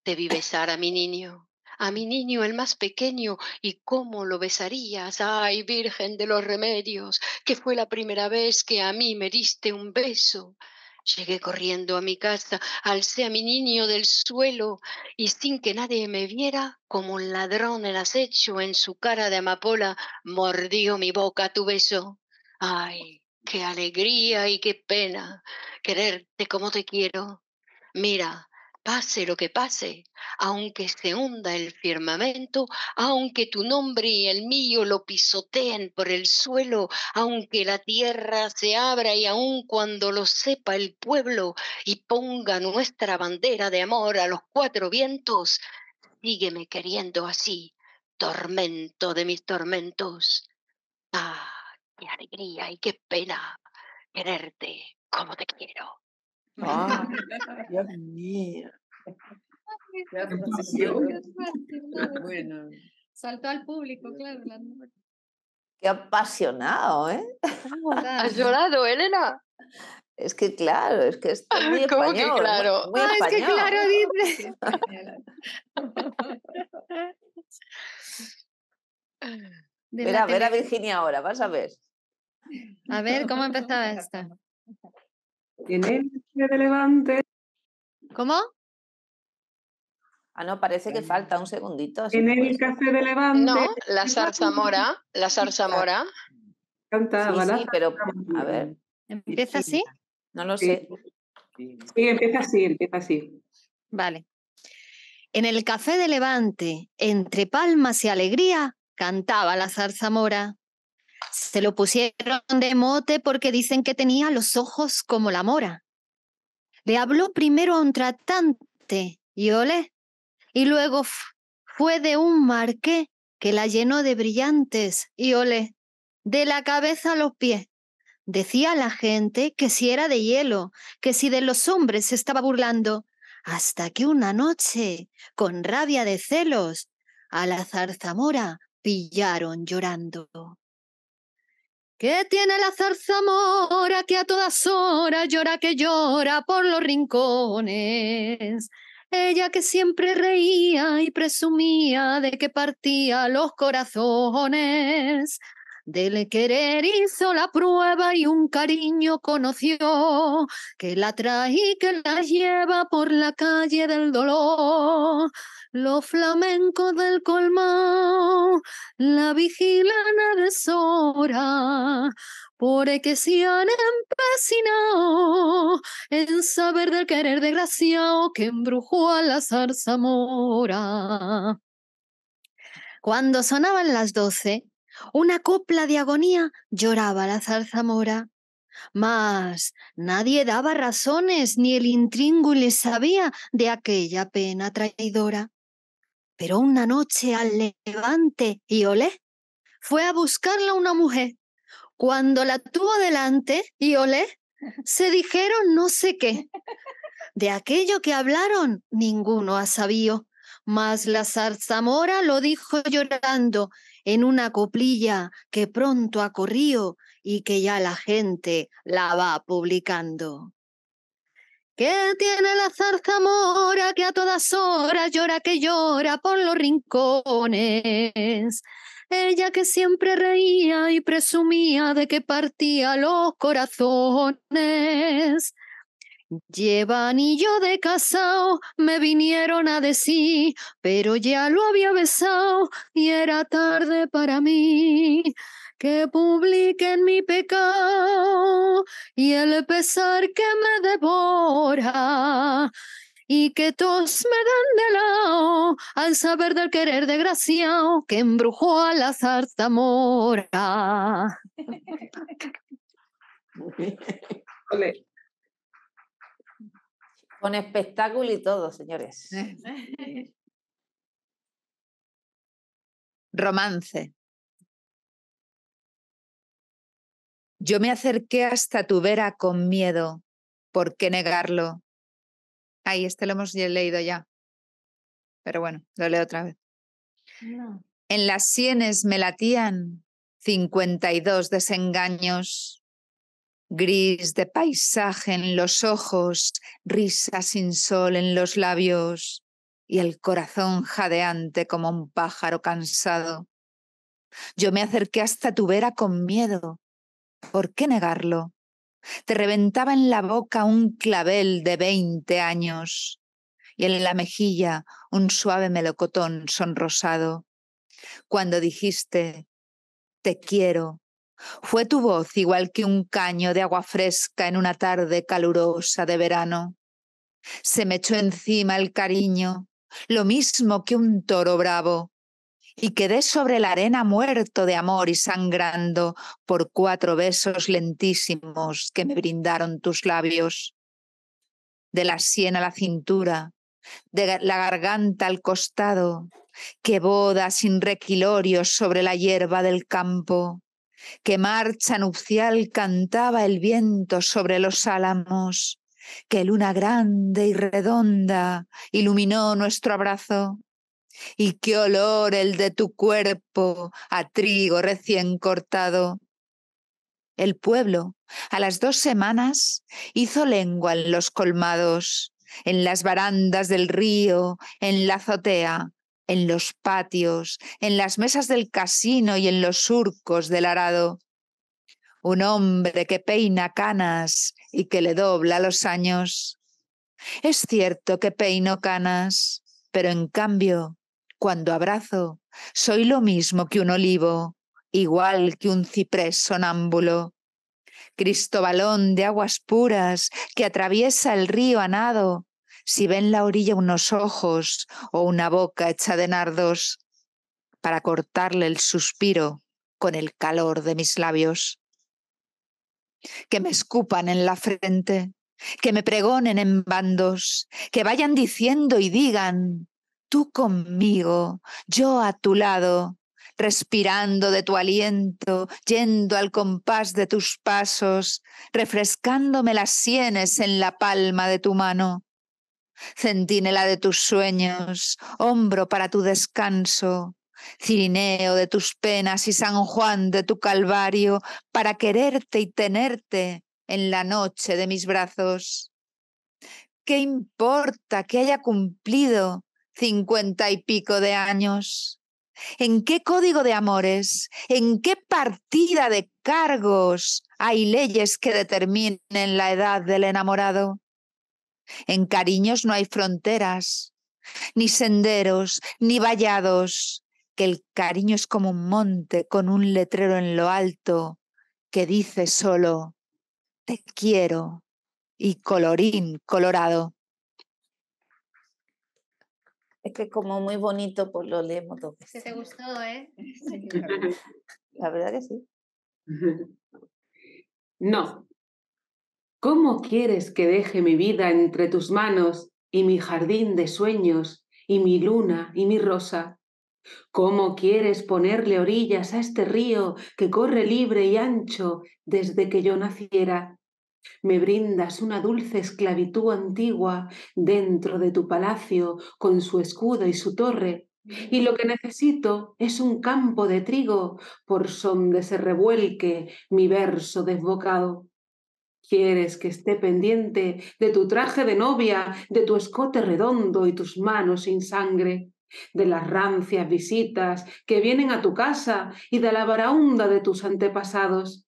Te besar a mi niño, a mi niño el más pequeño, y cómo lo besarías, ay Virgen de los Remedios, que fue la primera vez que a mí me diste un beso. Llegué corriendo a mi casa, alcé a mi niño del suelo y sin que nadie me viera, como un ladrón el acecho en su cara de amapola, mordió mi boca tu beso. ¡Ay, qué alegría y qué pena quererte como te quiero! Mira, Pase lo que pase, aunque se hunda el firmamento, aunque tu nombre y el mío lo pisoteen por el suelo, aunque la tierra se abra y aun cuando lo sepa el pueblo y ponga nuestra bandera de amor a los cuatro vientos, sígueme queriendo así, tormento de mis tormentos. Ah, qué alegría y qué pena quererte como te quiero. Ah, <laughs> Dios mío. Bueno. Saltó al público, claro. La... Qué apasionado, ¿eh? <laughs> ¿Has llorado, Elena? Es que claro, es que está muy <laughs> ¿Cómo español. que claro? Muy, ah, es que claro, dice. Verá, ver a Virginia ahora, vas a ver. A ver, ¿cómo empezaba esta? En el café de Levante, ¿Cómo? Ah, no, parece que em, falta un segundito. En el café de Levante. No, la zarzamora, la zarzamora. Cantaba, sí, sí, pero a ver. ¿Empieza así? No lo sé. Sí, empieza así, empieza así. Vale. En el café de Levante, entre palmas y alegría, cantaba la zarzamora. Se lo pusieron de mote porque dicen que tenía los ojos como la mora. Le habló primero a un tratante, y olé, y luego fue de un marqué que la llenó de brillantes, y ole, de la cabeza a los pies. Decía la gente que si era de hielo, que si de los hombres se estaba burlando, hasta que una noche, con rabia de celos, a la zarzamora pillaron llorando. ¿Qué tiene la zarzamora que a todas horas llora que llora por los rincones? Ella que siempre reía y presumía de que partía los corazones. Del querer hizo la prueba y un cariño conoció, que la trae y que la lleva por la calle del dolor. Los flamencos del colmado, la vigilan a deshora, porque se han empecinado en saber del querer desgraciado que embrujó a la zarzamora. Cuando sonaban las doce, una copla de agonía lloraba la zarzamora. Mas nadie daba razones, ni el le sabía de aquella pena traidora. Pero una noche al levante, y olé, fue a buscarla una mujer. Cuando la tuvo delante, y olé, se dijeron no sé qué. De aquello que hablaron, ninguno ha sabido. Mas la zarzamora lo dijo llorando en una coplilla que pronto acorrió y que ya la gente la va publicando. ¿Qué tiene la zarzamora que a todas horas llora que llora por los rincones? Ella que siempre reía y presumía de que partía los corazones. Llevan y yo de casao, me vinieron a decir, pero ya lo había besado y era tarde para mí. Que publiquen mi pecado y el pesar que me devora y que todos me dan de lado al saber del querer desgraciado que embrujó a la zarzamora. <laughs> Con espectáculo y todo, señores. <laughs> Romance. Yo me acerqué hasta tu vera con miedo. ¿Por qué negarlo? Ahí, este lo hemos leído ya. Pero bueno, lo leo otra vez. En las sienes me latían 52 desengaños gris de paisaje en los ojos, risa sin sol en los labios y el corazón jadeante como un pájaro cansado. Yo me acerqué hasta tu vera con miedo. ¿Por qué negarlo? Te reventaba en la boca un clavel de veinte años y en la mejilla un suave melocotón sonrosado. Cuando dijiste, te quiero, fue tu voz igual que un caño de agua fresca en una tarde calurosa de verano. Se me echó encima el cariño, lo mismo que un toro bravo, y quedé sobre la arena muerto de amor y sangrando por cuatro besos lentísimos que me brindaron tus labios. De la sien a la cintura, de la garganta al costado, que boda sin requilorios sobre la hierba del campo que marcha nupcial cantaba el viento sobre los álamos, que luna grande y redonda iluminó nuestro abrazo, y qué olor el de tu cuerpo a trigo recién cortado. El pueblo, a las dos semanas, hizo lengua en los colmados, en las barandas del río, en la azotea, en los patios, en las mesas del casino y en los surcos del arado. Un hombre que peina canas y que le dobla los años. Es cierto que peino canas, pero en cambio, cuando abrazo, soy lo mismo que un olivo, igual que un ciprés sonámbulo. Cristobalón de aguas puras que atraviesa el río anado si ve la orilla unos ojos o una boca hecha de nardos, para cortarle el suspiro con el calor de mis labios. Que me escupan en la frente, que me pregonen en bandos, que vayan diciendo y digan, tú conmigo, yo a tu lado, respirando de tu aliento, yendo al compás de tus pasos, refrescándome las sienes en la palma de tu mano centinela de tus sueños, hombro para tu descanso, cirineo de tus penas y San Juan de tu calvario, para quererte y tenerte en la noche de mis brazos. ¿Qué importa que haya cumplido cincuenta y pico de años? ¿En qué código de amores, en qué partida de cargos hay leyes que determinen la edad del enamorado? En cariños no hay fronteras, ni senderos, ni vallados, que el cariño es como un monte con un letrero en lo alto que dice solo, te quiero y colorín colorado. Es que como muy bonito, pues lo leemos todo. te gustó, ¿eh? <laughs> La verdad que sí. <laughs> No, ¿Cómo quieres que deje mi vida entre tus manos y mi jardín de sueños y mi luna y mi rosa? ¿Cómo quieres ponerle orillas a este río que corre libre y ancho desde que yo naciera? Me brindas una dulce esclavitud antigua dentro de tu palacio con su escudo y su torre, y lo que necesito es un campo de trigo por donde se revuelque mi verso desbocado. Quieres que esté pendiente de tu traje de novia, de tu escote redondo y tus manos sin sangre, de las rancias visitas que vienen a tu casa y de la varaunda de tus antepasados.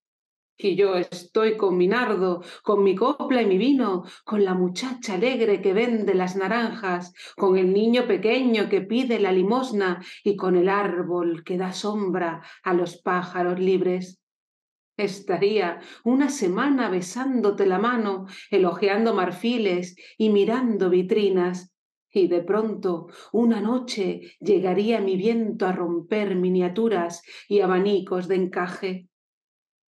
Y yo estoy con mi nardo, con mi copla y mi vino, con la muchacha alegre que vende las naranjas, con el niño pequeño que pide la limosna y con el árbol que da sombra a los pájaros libres. Estaría una semana besándote la mano, elogiando marfiles y mirando vitrinas, y de pronto una noche llegaría mi viento a romper miniaturas y abanicos de encaje.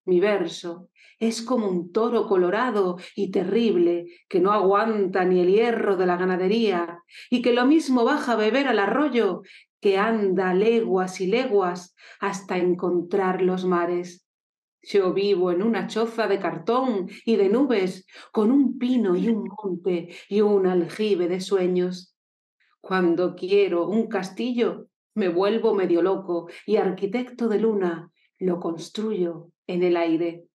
Mi verso es como un toro colorado y terrible que no aguanta ni el hierro de la ganadería y que lo mismo baja a beber al arroyo que anda leguas y leguas hasta encontrar los mares. Yo vivo en una choza de cartón y de nubes, con un pino y un monte y un aljibe de sueños. Cuando quiero un castillo, me vuelvo medio loco y arquitecto de luna, lo construyo en el aire.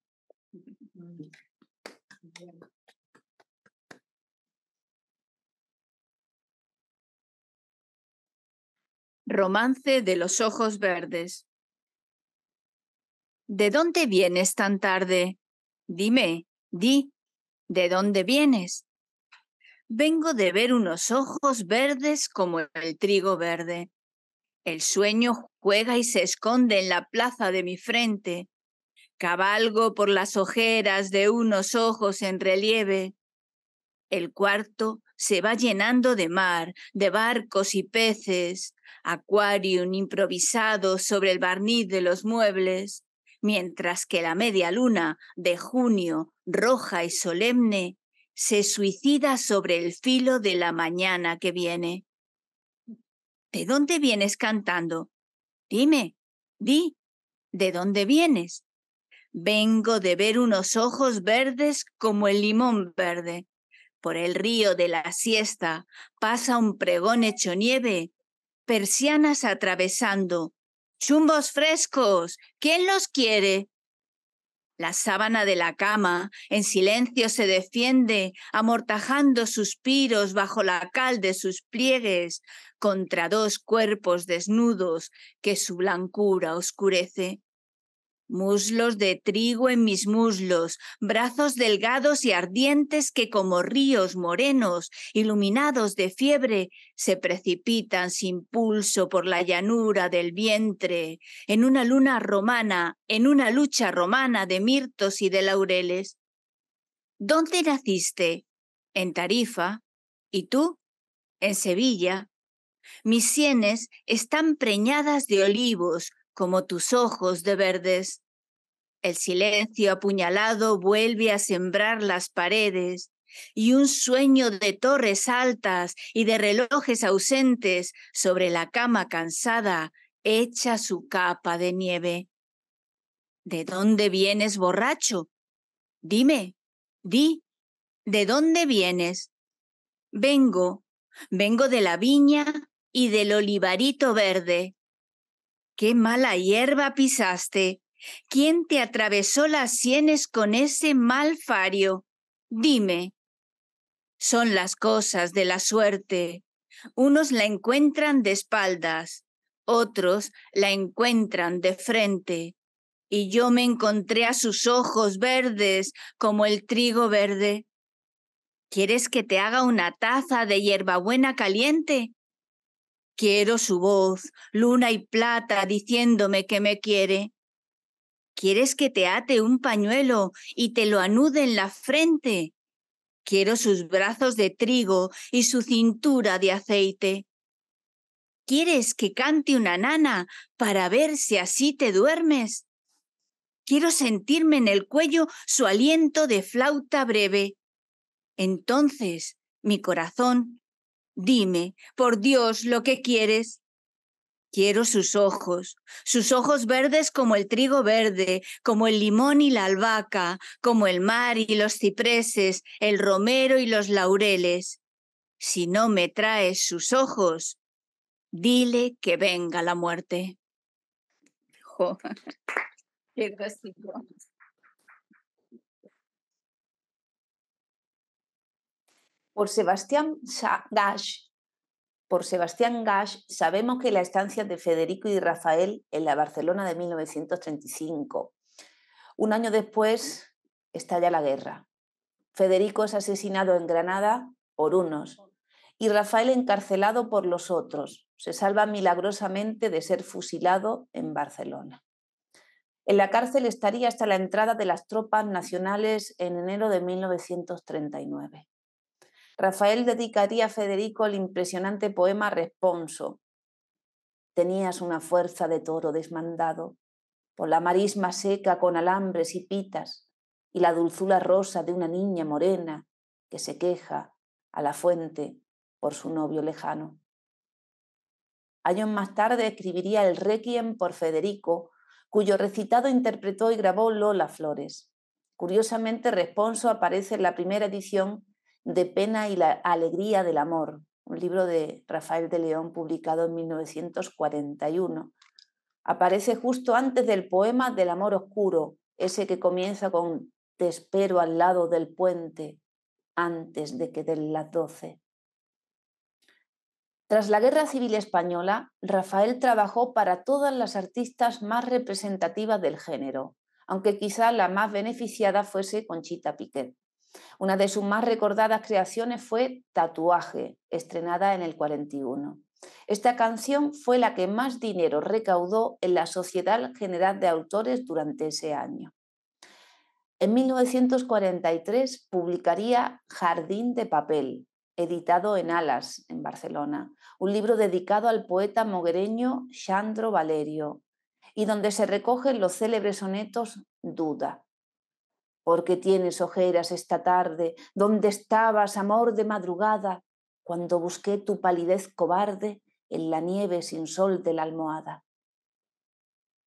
Romance de los ojos verdes. ¿De dónde vienes tan tarde? Dime, di, ¿de dónde vienes? Vengo de ver unos ojos verdes como el trigo verde. El sueño juega y se esconde en la plaza de mi frente. Cabalgo por las ojeras de unos ojos en relieve. El cuarto se va llenando de mar, de barcos y peces, acuarium improvisado sobre el barniz de los muebles mientras que la media luna de junio, roja y solemne, se suicida sobre el filo de la mañana que viene. ¿De dónde vienes cantando? Dime, di, ¿de dónde vienes? Vengo de ver unos ojos verdes como el limón verde. Por el río de la siesta pasa un pregón hecho nieve, persianas atravesando, Chumbos frescos, ¿quién los quiere? La sábana de la cama en silencio se defiende, amortajando suspiros bajo la cal de sus pliegues contra dos cuerpos desnudos que su blancura oscurece muslos de trigo en mis muslos, brazos delgados y ardientes que como ríos morenos, iluminados de fiebre, se precipitan sin pulso por la llanura del vientre, en una luna romana, en una lucha romana de mirtos y de laureles. ¿Dónde naciste? En Tarifa. ¿Y tú? En Sevilla. Mis sienes están preñadas de olivos, como tus ojos de verdes. El silencio apuñalado vuelve a sembrar las paredes y un sueño de torres altas y de relojes ausentes sobre la cama cansada echa su capa de nieve. ¿De dónde vienes, borracho? Dime, di, ¿de dónde vienes? Vengo, vengo de la viña y del olivarito verde, qué mala hierba pisaste. ¿Quién te atravesó las sienes con ese mal fario? Dime. Son las cosas de la suerte. Unos la encuentran de espaldas, otros la encuentran de frente. Y yo me encontré a sus ojos verdes como el trigo verde. ¿Quieres que te haga una taza de hierbabuena caliente? Quiero su voz, luna y plata, diciéndome que me quiere. ¿Quieres que te ate un pañuelo y te lo anude en la frente? Quiero sus brazos de trigo y su cintura de aceite. ¿Quieres que cante una nana para ver si así te duermes? Quiero sentirme en el cuello su aliento de flauta breve. Entonces mi corazón Dime, por Dios, lo que quieres. Quiero sus ojos, sus ojos verdes como el trigo verde, como el limón y la albahaca, como el mar y los cipreses, el romero y los laureles. Si no me traes sus ojos, dile que venga la muerte. <laughs> por Sebastián Gash. Por Sebastián Gash sabemos que la estancia de Federico y Rafael en la Barcelona de 1935. Un año después estalla la guerra. Federico es asesinado en Granada por unos y Rafael encarcelado por los otros. Se salva milagrosamente de ser fusilado en Barcelona. En la cárcel estaría hasta la entrada de las tropas nacionales en enero de 1939. Rafael dedicaría a Federico el impresionante poema Responso. Tenías una fuerza de toro desmandado, por la marisma seca con alambres y pitas, y la dulzura rosa de una niña morena que se queja a la fuente por su novio lejano. Años más tarde escribiría el Requiem por Federico, cuyo recitado interpretó y grabó Lola Flores. Curiosamente, Responso aparece en la primera edición de pena y la alegría del amor, un libro de Rafael de León publicado en 1941. Aparece justo antes del poema del amor oscuro, ese que comienza con Te espero al lado del puente antes de que den las doce. Tras la Guerra Civil Española, Rafael trabajó para todas las artistas más representativas del género, aunque quizá la más beneficiada fuese Conchita Piquet. Una de sus más recordadas creaciones fue Tatuaje, estrenada en el 41. Esta canción fue la que más dinero recaudó en la Sociedad General de Autores durante ese año. En 1943 publicaría Jardín de Papel, editado en Alas, en Barcelona, un libro dedicado al poeta moguereño Sandro Valerio, y donde se recogen los célebres sonetos Duda, ¿Por qué tienes ojeras esta tarde? ¿Dónde estabas, amor de madrugada, cuando busqué tu palidez cobarde en la nieve sin sol de la almohada?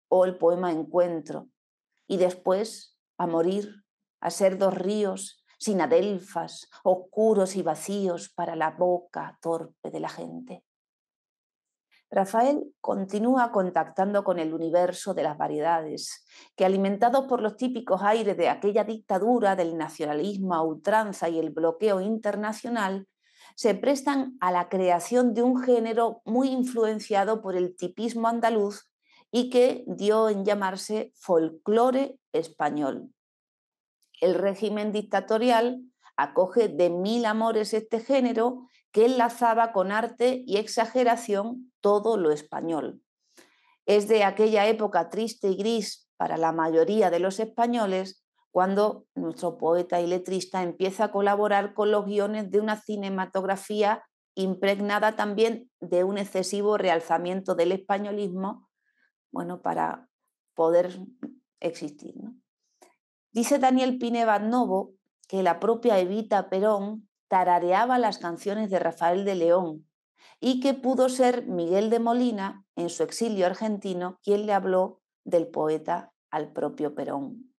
O oh, el poema Encuentro, y después a morir, a ser dos ríos sin adelfas, oscuros y vacíos para la boca torpe de la gente. Rafael continúa contactando con el universo de las variedades, que alimentados por los típicos aires de aquella dictadura del nacionalismo a ultranza y el bloqueo internacional, se prestan a la creación de un género muy influenciado por el tipismo andaluz y que dio en llamarse folclore español. El régimen dictatorial acoge de mil amores este género que enlazaba con arte y exageración todo lo español. Es de aquella época triste y gris para la mayoría de los españoles cuando nuestro poeta y letrista empieza a colaborar con los guiones de una cinematografía impregnada también de un excesivo realzamiento del españolismo, bueno, para poder existir. Dice Daniel Pineva Novo que la propia Evita Perón tarareaba las canciones de Rafael de León y que pudo ser Miguel de Molina, en su exilio argentino, quien le habló del poeta al propio Perón.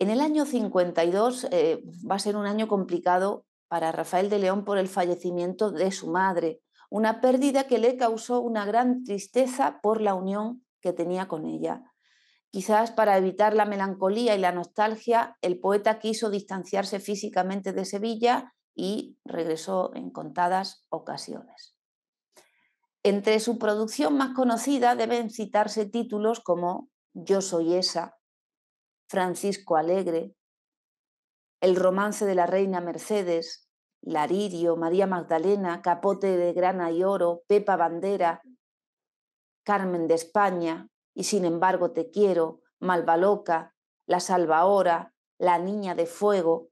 En el año 52 eh, va a ser un año complicado para Rafael de León por el fallecimiento de su madre, una pérdida que le causó una gran tristeza por la unión que tenía con ella. Quizás para evitar la melancolía y la nostalgia, el poeta quiso distanciarse físicamente de Sevilla y regresó en contadas ocasiones. Entre su producción más conocida deben citarse títulos como Yo soy esa, Francisco Alegre, El romance de la reina Mercedes, Laridio, María Magdalena, Capote de grana y oro, Pepa Bandera, Carmen de España, y sin embargo te quiero, Malvaloca, la Salvahora, la Niña de Fuego.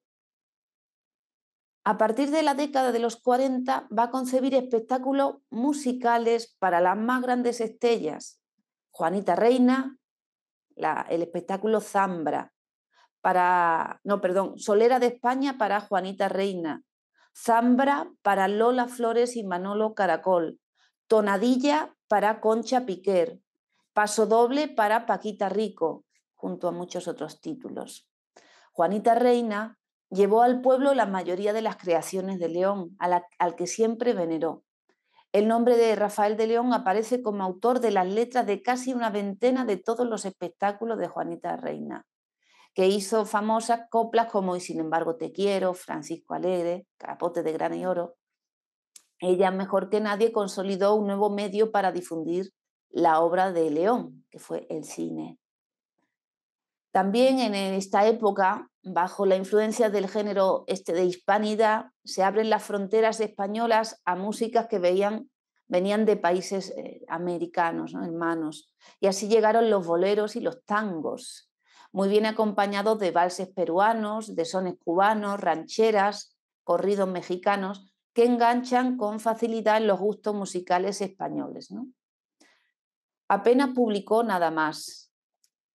A partir de la década de los 40 va a concebir espectáculos musicales para las más grandes estrellas. Juanita Reina, el espectáculo Zambra, para, no, perdón, Solera de España para Juanita Reina, Zambra para Lola Flores y Manolo Caracol, Tonadilla para Concha Piquer, Paso doble para Paquita Rico, junto a muchos otros títulos. Juanita Reina llevó al pueblo la mayoría de las creaciones de León, al que siempre veneró. El nombre de Rafael de León aparece como autor de las letras de casi una veintena de todos los espectáculos de Juanita Reina, que hizo famosas coplas como Y sin embargo te quiero, Francisco Alegre, Capote de Grana y Oro. Ella mejor que nadie consolidó un nuevo medio para difundir la obra de León, que fue el cine. También en esta época, bajo la influencia del género este de hispanidad, se abren las fronteras españolas a músicas que venían de países eh, americanos, hermanos. Y así llegaron los boleros y los tangos, muy bien acompañados de valses peruanos, de sones cubanos, rancheras, corridos mexicanos, que enganchan con facilidad los gustos musicales españoles apenas publicó nada más.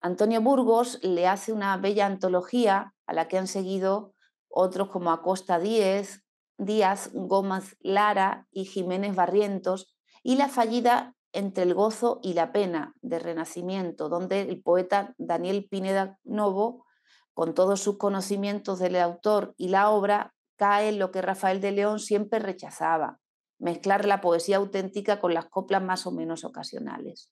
Antonio Burgos le hace una bella antología a la que han seguido otros como Acosta Díez, Díaz, Gómez Lara y Jiménez Barrientos, y la fallida Entre el gozo y la pena de Renacimiento, donde el poeta Daniel Pineda Novo, con todos sus conocimientos del autor y la obra, cae en lo que Rafael de León siempre rechazaba, mezclar la poesía auténtica con las coplas más o menos ocasionales.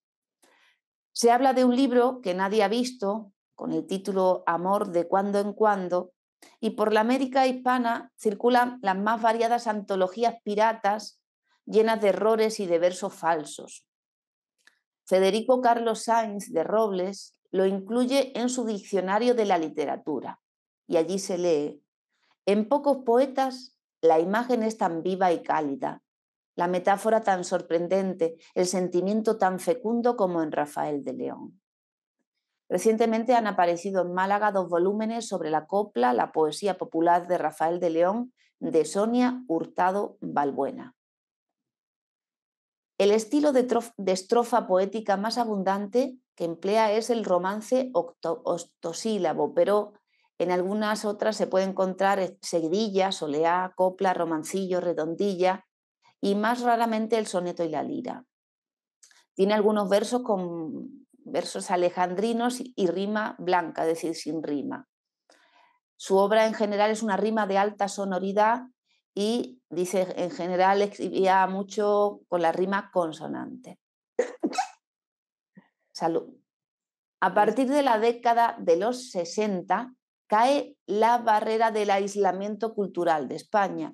Se habla de un libro que nadie ha visto, con el título Amor de cuando en cuando, y por la América hispana circulan las más variadas antologías piratas llenas de errores y de versos falsos. Federico Carlos Sainz de Robles lo incluye en su diccionario de la literatura y allí se lee, en pocos poetas la imagen es tan viva y cálida, la metáfora tan sorprendente, el sentimiento tan fecundo como en Rafael de León. Recientemente han aparecido en Málaga dos volúmenes sobre la copla, la poesía popular de Rafael de León, de Sonia Hurtado Balbuena. El estilo de, estrofa poética más abundante que emplea es el romance octosílabo, pero en algunas otras se puede encontrar seguidilla, soleá, copla, romancillo, redondilla, y más raramente el soneto y la lira. Tiene algunos versos con versos alejandrinos y rima blanca, es decir, sin rima. Su obra en general es una rima de alta sonoridad y dice en general escribía mucho con la rima consonante. Salud. A partir de la década de los 60 cae la barrera del aislamiento cultural de España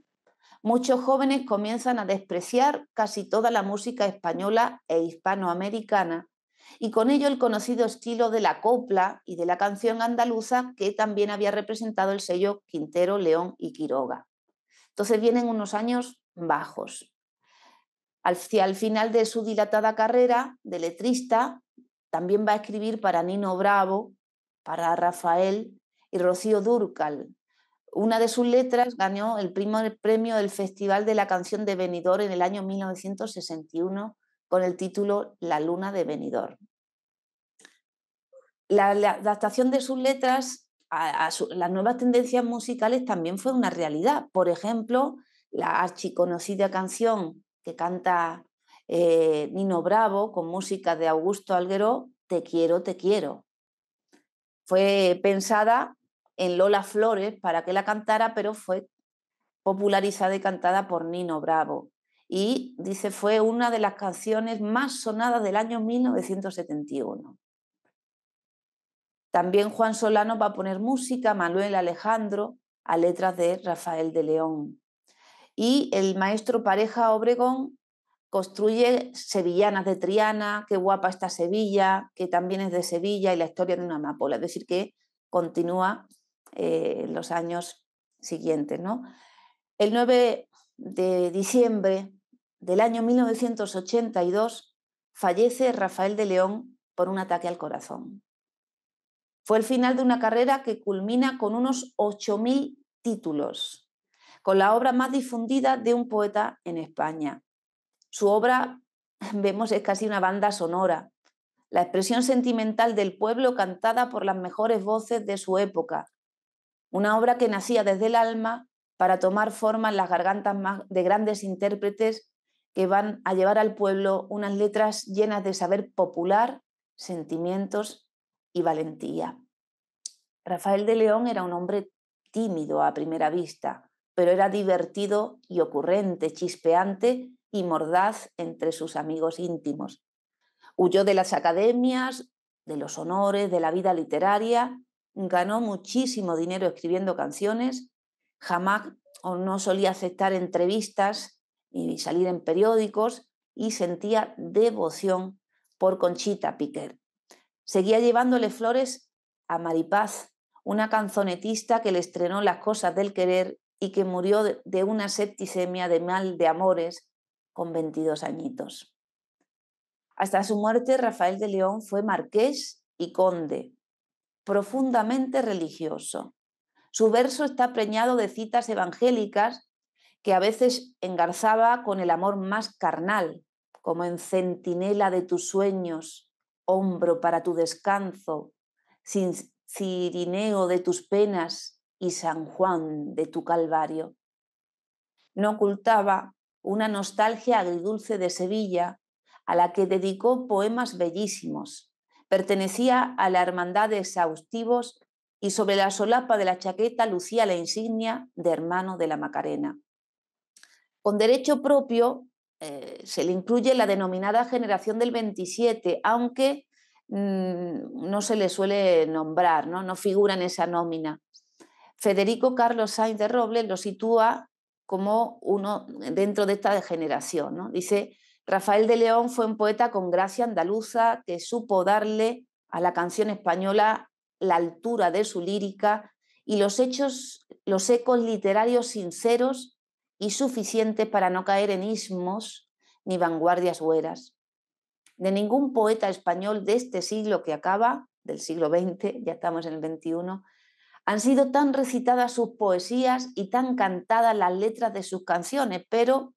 muchos jóvenes comienzan a despreciar casi toda la música española e hispanoamericana y con ello el conocido estilo de la copla y de la canción andaluza que también había representado el sello Quintero, León y Quiroga. Entonces vienen unos años bajos. Hacia el final de su dilatada carrera de letrista, también va a escribir para Nino Bravo, para Rafael y Rocío Durcal, una de sus letras ganó el primer premio del Festival de la Canción de Benidorm en el año 1961 con el título La Luna de Benidorm. La, adaptación de sus letras a, las nuevas tendencias musicales también fue una realidad. Por ejemplo, la archiconocida canción que canta eh, Nino Bravo con música de Augusto Alguero, Te quiero, te quiero. Fue pensada en Lola Flores para que la cantara, pero fue popularizada y cantada por Nino Bravo. Y dice, fue una de las canciones más sonadas del año 1971. También Juan Solano va a poner música, Manuel Alejandro, a letras de Rafael de León. Y el maestro Pareja Obregón construye Sevillanas de Triana, qué guapa está Sevilla, que también es de Sevilla y la historia de una amapola. Es decir, que continúa eh, los años siguientes. El 9 de diciembre del año 1982 fallece Rafael de León por un ataque al corazón. Fue el final de una carrera que culmina con unos 8.000 títulos, con la obra más difundida de un poeta en España. Su obra, <laughs> vemos, es casi una banda sonora, la expresión sentimental del pueblo cantada por las mejores voces de su época, una obra que nacía desde el alma para tomar forma en las gargantas de grandes intérpretes que van a llevar al pueblo unas letras llenas de saber popular, sentimientos y valentía. Rafael de León era un hombre tímido a primera vista, pero era divertido y ocurrente, chispeante y mordaz entre sus amigos íntimos. Huyó de las academias, de los honores, de la vida literaria ganó muchísimo dinero escribiendo canciones, jamás o no solía aceptar entrevistas y salir en periódicos y sentía devoción por Conchita Piquer. Seguía llevándole flores a Maripaz, una canzonetista que le estrenó Las cosas del querer y que murió de una septicemia de mal de amores con 22 añitos. Hasta su muerte, Rafael de León fue marqués y conde, profundamente religioso. Su verso está preñado de citas evangélicas que a veces engarzaba con el amor más carnal, como en centinela de tus sueños, hombro para tu descanso, sin cirineo de tus penas y San Juan de tu calvario. No ocultaba una nostalgia agridulce de Sevilla, a la que dedicó poemas bellísimos, Pertenecía a la hermandad de exhaustivos y sobre la solapa de la chaqueta lucía la insignia de hermano de la Macarena. Con derecho propio eh, se le incluye la denominada generación del 27, aunque mm, no se le suele nombrar, ¿no? figura en esa nómina. Federico Carlos Sainz de Robles lo sitúa como uno dentro de esta generación. ¿no? Dice Rafael de León fue un poeta con gracia andaluza que supo darle a la canción española la altura de su lírica y los hechos, los ecos literarios sinceros y suficientes para no caer en ismos ni vanguardias hueras. De ningún poeta español de este siglo que acaba, del siglo XX, ya estamos en el XXI, han sido tan recitadas sus poesías y tan cantadas las letras de sus canciones, pero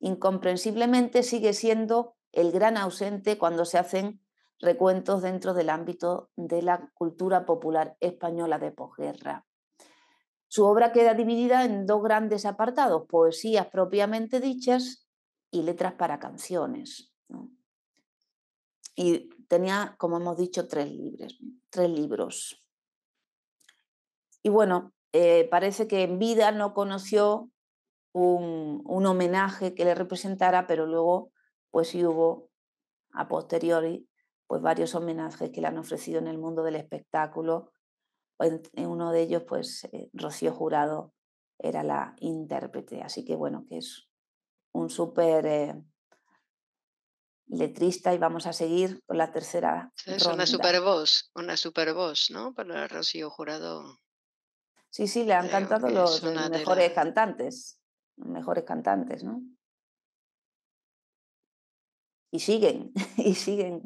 incomprensiblemente sigue siendo el gran ausente cuando se hacen recuentos dentro del ámbito de la cultura popular española de posguerra. Su obra queda dividida en dos grandes apartados, poesías propiamente dichas y letras para canciones. Y tenía, como hemos dicho, tres, tres libros. Y bueno, eh, parece que en vida no conoció un, homenaje que le representara, pero luego pues hubo a posteriori pues varios homenajes que le han ofrecido en el mundo del espectáculo. En, uno de ellos pues eh, Rocío Jurado era la intérprete, así que bueno, que es un súper eh, letrista y vamos a seguir con la tercera. Es una super voz, una super ¿no? Para Rocío Jurado. Sí, sí, le han cantado los, mejores cantantes mejores cantantes, ¿no? Y siguen, <laughs> y siguen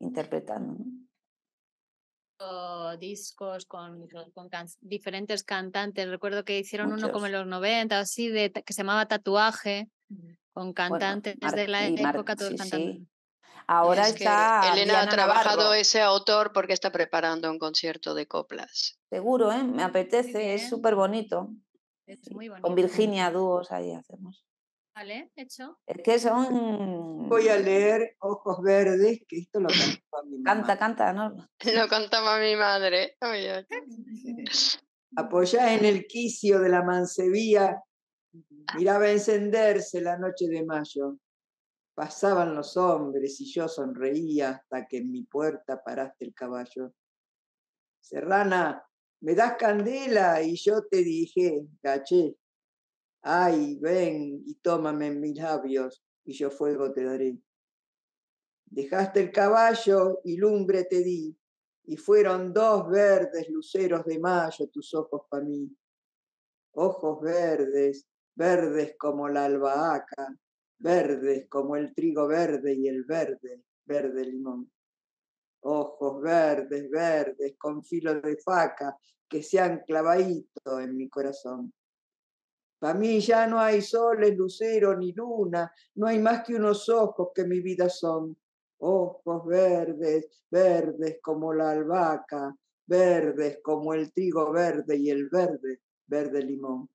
interpretando. Discos con, diferentes cantantes. Recuerdo que hicieron uno como en los 90 así, de, que se llamaba Tatuaje, con cantantes la época, Ahora está. Elena ha trabajado ese autor porque está preparando un concierto de coplas. Seguro, ¿eh? me apetece, es súper bonito. Con Virginia dúos ahí hacemos. Vale, hecho. Es que son. Voy a leer Ojos Verdes, que esto lo canta <laughs> mi madre. Canta, canta, ¿no? <laughs> Lo cantaba mi madre. <laughs> apoyá en el quicio de la mancebía, miraba encenderse la noche de mayo. Pasaban los hombres y yo sonreía hasta que en mi puerta paraste el caballo. Serrana, me das candela y yo te dije, caché, ay, ven y tómame en mis labios y yo fuego te daré. Dejaste el caballo y lumbre te di y fueron dos verdes luceros de mayo tus ojos para mí. Ojos verdes, verdes como la albahaca, verdes como el trigo verde y el verde, verde limón ojos verdes, verdes, con filo de faca, que se han clavadito en mi corazón. Para mí ya no hay soles, lucero ni luna, no hay más que unos ojos que mi vida son. Ojos verdes, verdes como la albahaca, verdes como el trigo verde y el verde, verde limón.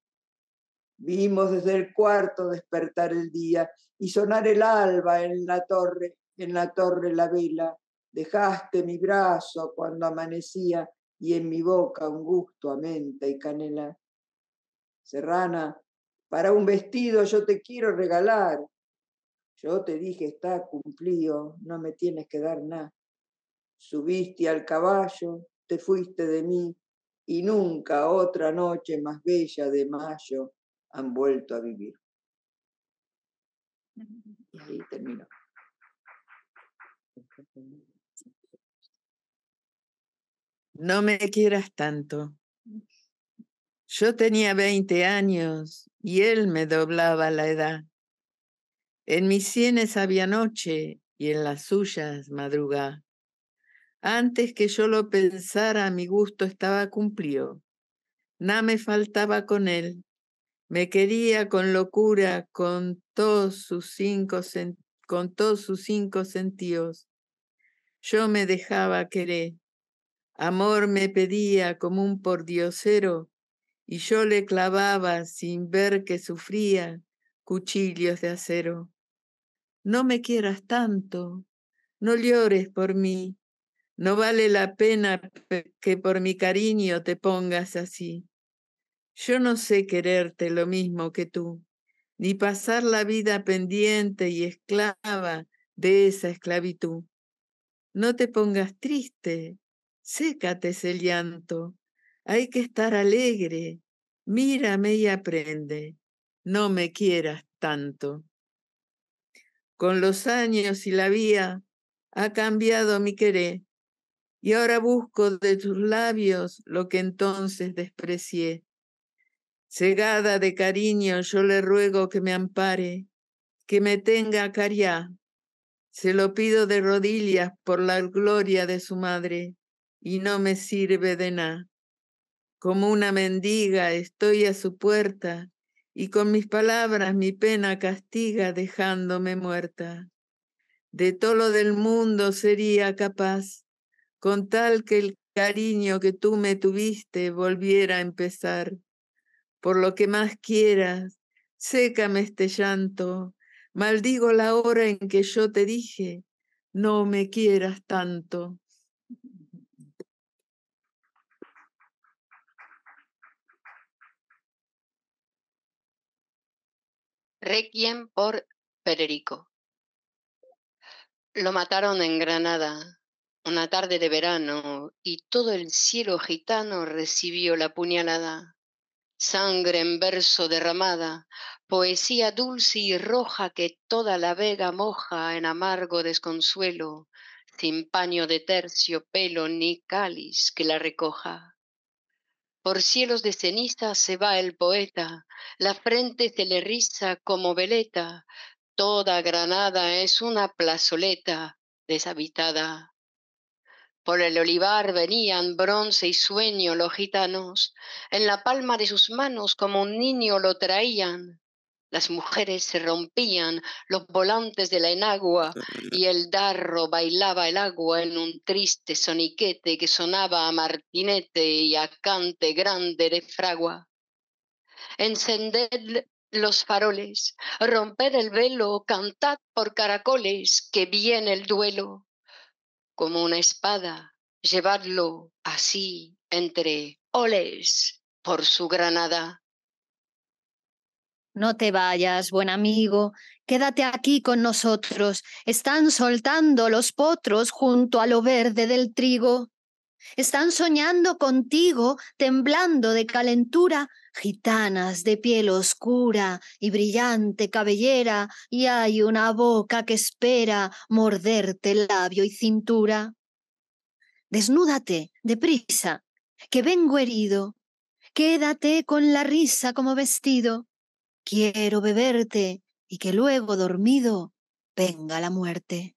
Vimos desde el cuarto despertar el día y sonar el alba en la torre, en la torre la vela, Dejaste mi brazo cuando amanecía y en mi boca un gusto a menta y canela. Serrana, para un vestido yo te quiero regalar. Yo te dije, está cumplido, no me tienes que dar nada. Subiste al caballo, te fuiste de mí, y nunca otra noche más bella de mayo han vuelto a vivir. <laughs> Y ahí terminó. No me quieras tanto. Yo tenía 20 años y él me doblaba la edad. En mis sienes había noche y en las suyas madrugá. Antes que yo lo pensara, mi gusto estaba cumplido. Nada me faltaba con él. Me quería con locura, con todos sus cinco, con todos sus cinco sentidos. Yo me dejaba querer. Amor me pedía como un pordiosero y yo le clavaba sin ver que sufría cuchillos de acero. No me quieras tanto, no llores por mí, no vale la pena que por mi cariño te pongas así. Yo no sé quererte lo mismo que tú, ni pasar la vida pendiente y esclava de esa esclavitud. No te pongas triste, sécate ese llanto, hay que estar alegre, mírame y aprende, no me quieras tanto. Con los años y la vía ha cambiado mi querer, y ahora busco de tus labios lo que entonces desprecié. Cegada de cariño, yo le ruego que me ampare, que me tenga cariá, Se lo pido de rodillas por la gloria de su madre y no me sirve de nada. Como una mendiga estoy a su puerta y con mis palabras mi pena castiga dejándome muerta. De todo lo del mundo sería capaz, con tal que el cariño que tú me tuviste volviera a empezar. Por lo que más quieras, sécame este llanto, maldigo la hora en que yo te dije, no me quieras tanto. Requiem por Federico. Lo mataron en Granada, una tarde de verano, y todo el cielo gitano recibió la puñalada. Sangre en verso derramada, poesía dulce y roja que toda la vega moja en amargo desconsuelo, sin paño de pelo ni cáliz que la recoja. Por cielos de ceniza se va el poeta, la frente se le riza como veleta, toda Granada es una plazoleta deshabitada. Por el olivar venían bronce y sueño los gitanos, en la palma de sus manos como un niño lo traían, las mujeres se rompían los volantes de la enagua mm. y el darro bailaba el agua en un triste soniquete que sonaba a martinete y a cante grande de fragua. Encended los faroles, romped el velo, cantad por caracoles que viene el duelo. Como una espada, llevadlo así entre oles por su granada. No te vayas, buen amigo, quédate aquí con nosotros. Están soltando los potros junto a lo verde del trigo. Están soñando contigo, temblando de calentura, gitanas de piel oscura y brillante cabellera, y hay una boca que espera morderte labio y cintura. Desnúdate, deprisa, que vengo herido. Quédate con la risa como vestido quiero beberte y que luego dormido venga la muerte.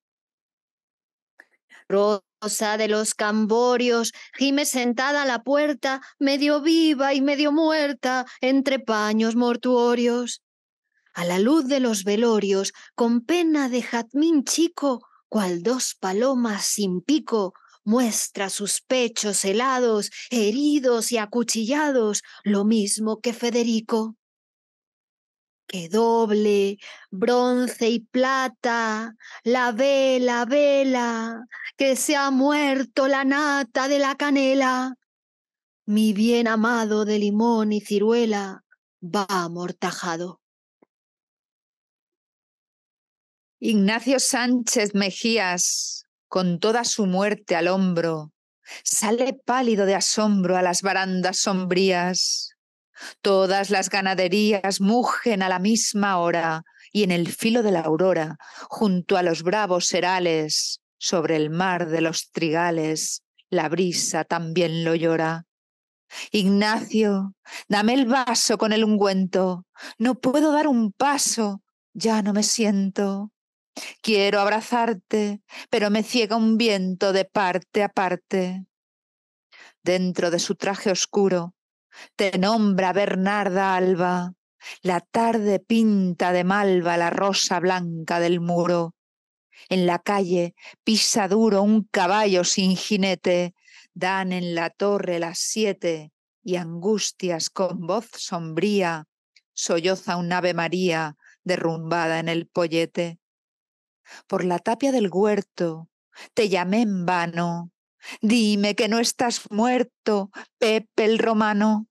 Rosa de los Camborios gime sentada a la puerta, medio viva y medio muerta, entre paños mortuorios. A la luz de los velorios, con pena de jazmín chico, cual dos palomas sin pico, muestra sus pechos helados, heridos y acuchillados, lo mismo que Federico que doble, bronce y plata, la vela, vela, que se ha muerto la nata de la canela. Mi bien amado de limón y ciruela va amortajado. Ignacio Sánchez Mejías, con toda su muerte al hombro, sale pálido de asombro a las barandas sombrías Todas las ganaderías mugen a la misma hora y en el filo de la aurora, junto a los bravos serales, sobre el mar de los trigales, la brisa también lo llora. Ignacio, dame el vaso con el ungüento, no puedo dar un paso, ya no me siento. Quiero abrazarte, pero me ciega un viento de parte a parte. Dentro de su traje oscuro, te nombra Bernarda Alba, la tarde pinta de malva la rosa blanca del muro. En la calle pisa duro un caballo sin jinete, dan en la torre las siete y angustias con voz sombría solloza un ave María derrumbada en el pollete. Por la tapia del huerto te llamé en vano, Dime que no estás muerto, Pepe el romano.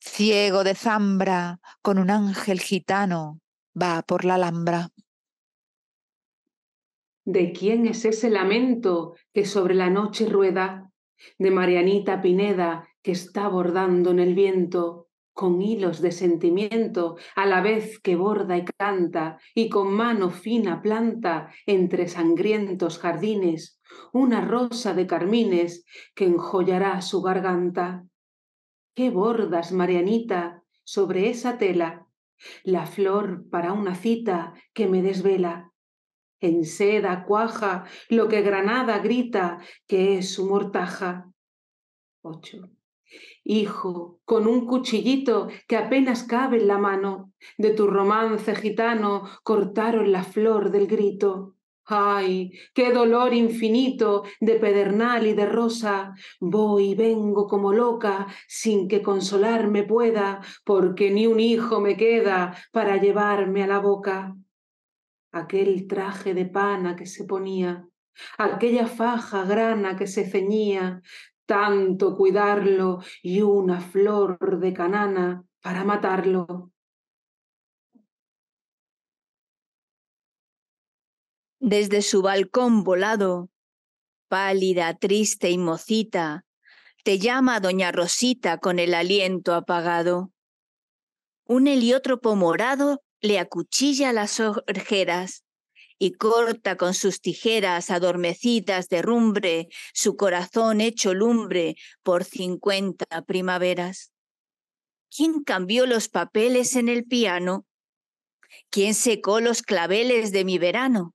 Ciego de zambra, con un ángel gitano, va por la alhambra. ¿De quién es ese lamento que sobre la noche rueda? De Marianita Pineda, que está bordando en el viento, con hilos de sentimiento, a la vez que borda y canta, y con mano fina planta entre sangrientos jardines una rosa de carmines que enjollará su garganta. ¿Qué bordas, Marianita, sobre esa tela? La flor para una cita que me desvela. En seda cuaja lo que Granada grita, que es su mortaja. ocho Hijo, con un cuchillito que apenas cabe en la mano, de tu romance gitano cortaron la flor del grito. Ay, qué dolor infinito de pedernal y de rosa. Voy y vengo como loca, sin que consolarme pueda, porque ni un hijo me queda para llevarme a la boca. Aquel traje de pana que se ponía, aquella faja grana que se ceñía, tanto cuidarlo y una flor de canana para matarlo. Desde su balcón volado, pálida, triste y mocita, te llama Doña Rosita con el aliento apagado. Un heliótropo morado le acuchilla las orjeras y corta con sus tijeras adormecidas de rumbre su corazón hecho lumbre por cincuenta primaveras. ¿Quién cambió los papeles en el piano? ¿Quién secó los claveles de mi verano?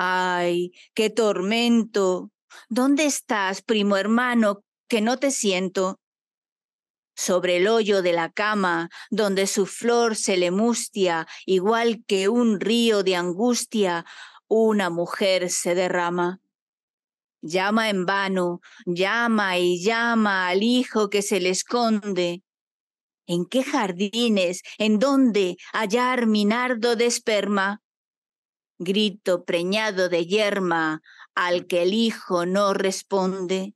Ay, qué tormento. ¿Dónde estás, primo hermano, que no te siento? Sobre el hoyo de la cama, donde su flor se le mustia, igual que un río de angustia, una mujer se derrama. Llama en vano, llama y llama al hijo que se le esconde. ¿En qué jardines, en dónde hallar mi de esperma? grito preñado de yerma al que el hijo no responde.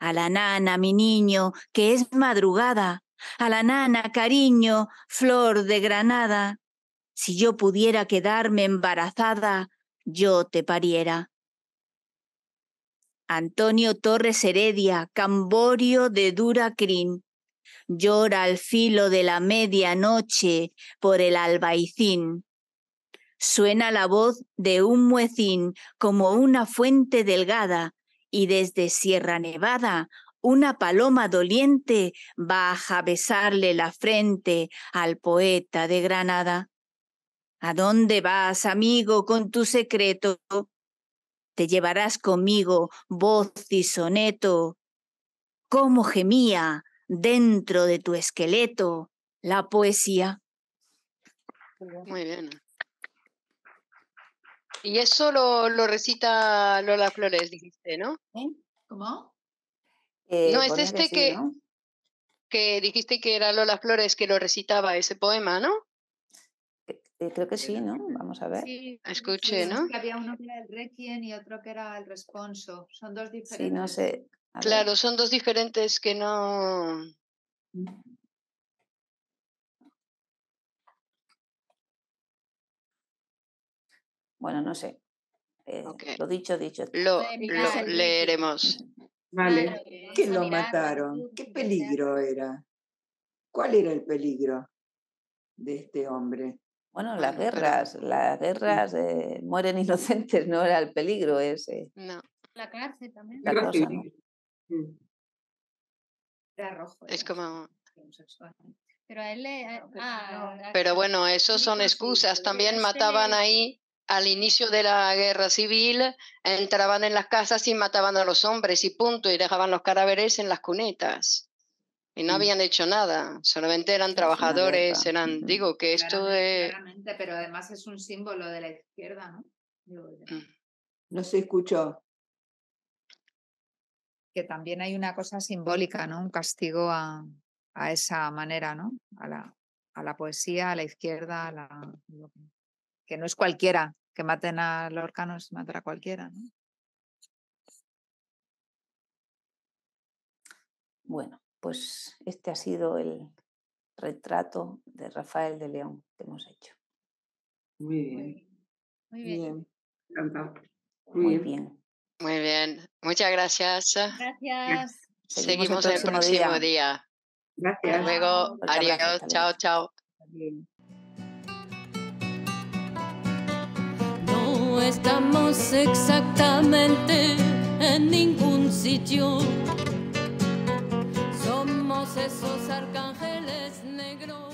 A la nana, mi niño, que es madrugada, a la nana, cariño, flor de granada, si yo pudiera quedarme embarazada, yo te pariera. Antonio Torres Heredia, Camborio de crin, llora al filo de la medianoche por el albaicín. Suena la voz de un muecín como una fuente delgada, y desde Sierra Nevada una paloma doliente baja a besarle la frente al poeta de Granada. ¿A dónde vas, amigo, con tu secreto? Te llevarás conmigo voz y soneto. ¿Cómo gemía dentro de tu esqueleto la poesía? Muy bien. Y eso lo, recita Lola Flores, dijiste, ¿no? ¿Cómo? no, eh, es este que, que dijiste que era Lola Flores que lo recitaba ese poema, ¿no? Eh, eh, creo que sí, ¿no? Vamos a ver. Sí, escuche, ¿no? había uno que era el Requiem y otro que era el Responso. Son dos diferentes. Sí, no sé. Claro, son dos diferentes que no. Bueno, no sé. Eh, lo dicho, dicho. Lo, lo leeremos. Vale. ¿Qué lo mataron. ¿Qué peligro era? ¿Cuál era el peligro de este hombre? Bueno, las guerras, las mm. guerras eh, mueren inocentes, no era el peligro ese. No. La cárcel también. La mm. rojo. Es como. Pero Pero bueno, eso son excusas. También este mataban ahí al inicio de la guerra civil entraban en las casas y mataban a los hombres y punto, y dejaban los cadáveres en las cunetas. Y no mm. habían hecho nada, solamente eran trabajadores, eran, digo que esto es... pero además es un símbolo de la izquierda, ¿no? Mm. No se escuchó. Que también hay una cosa simbólica, ¿no? Un castigo a, a esa manera, ¿no? A la, a la poesía, a la izquierda, a la no es cualquiera que maten a los no matará a cualquiera. Bueno, pues este ha sido el retrato de Rafael de León que hemos hecho. Muy bien. Muy bien. Muy bien. Muy bien. Muchas gracias. Gracias. <laughs> Seguimos, el próximo, día. Gracias. luego. Adiós. Chao, chao. no estamos exactamente en ningún sitio. Somos esos arcángeles negros.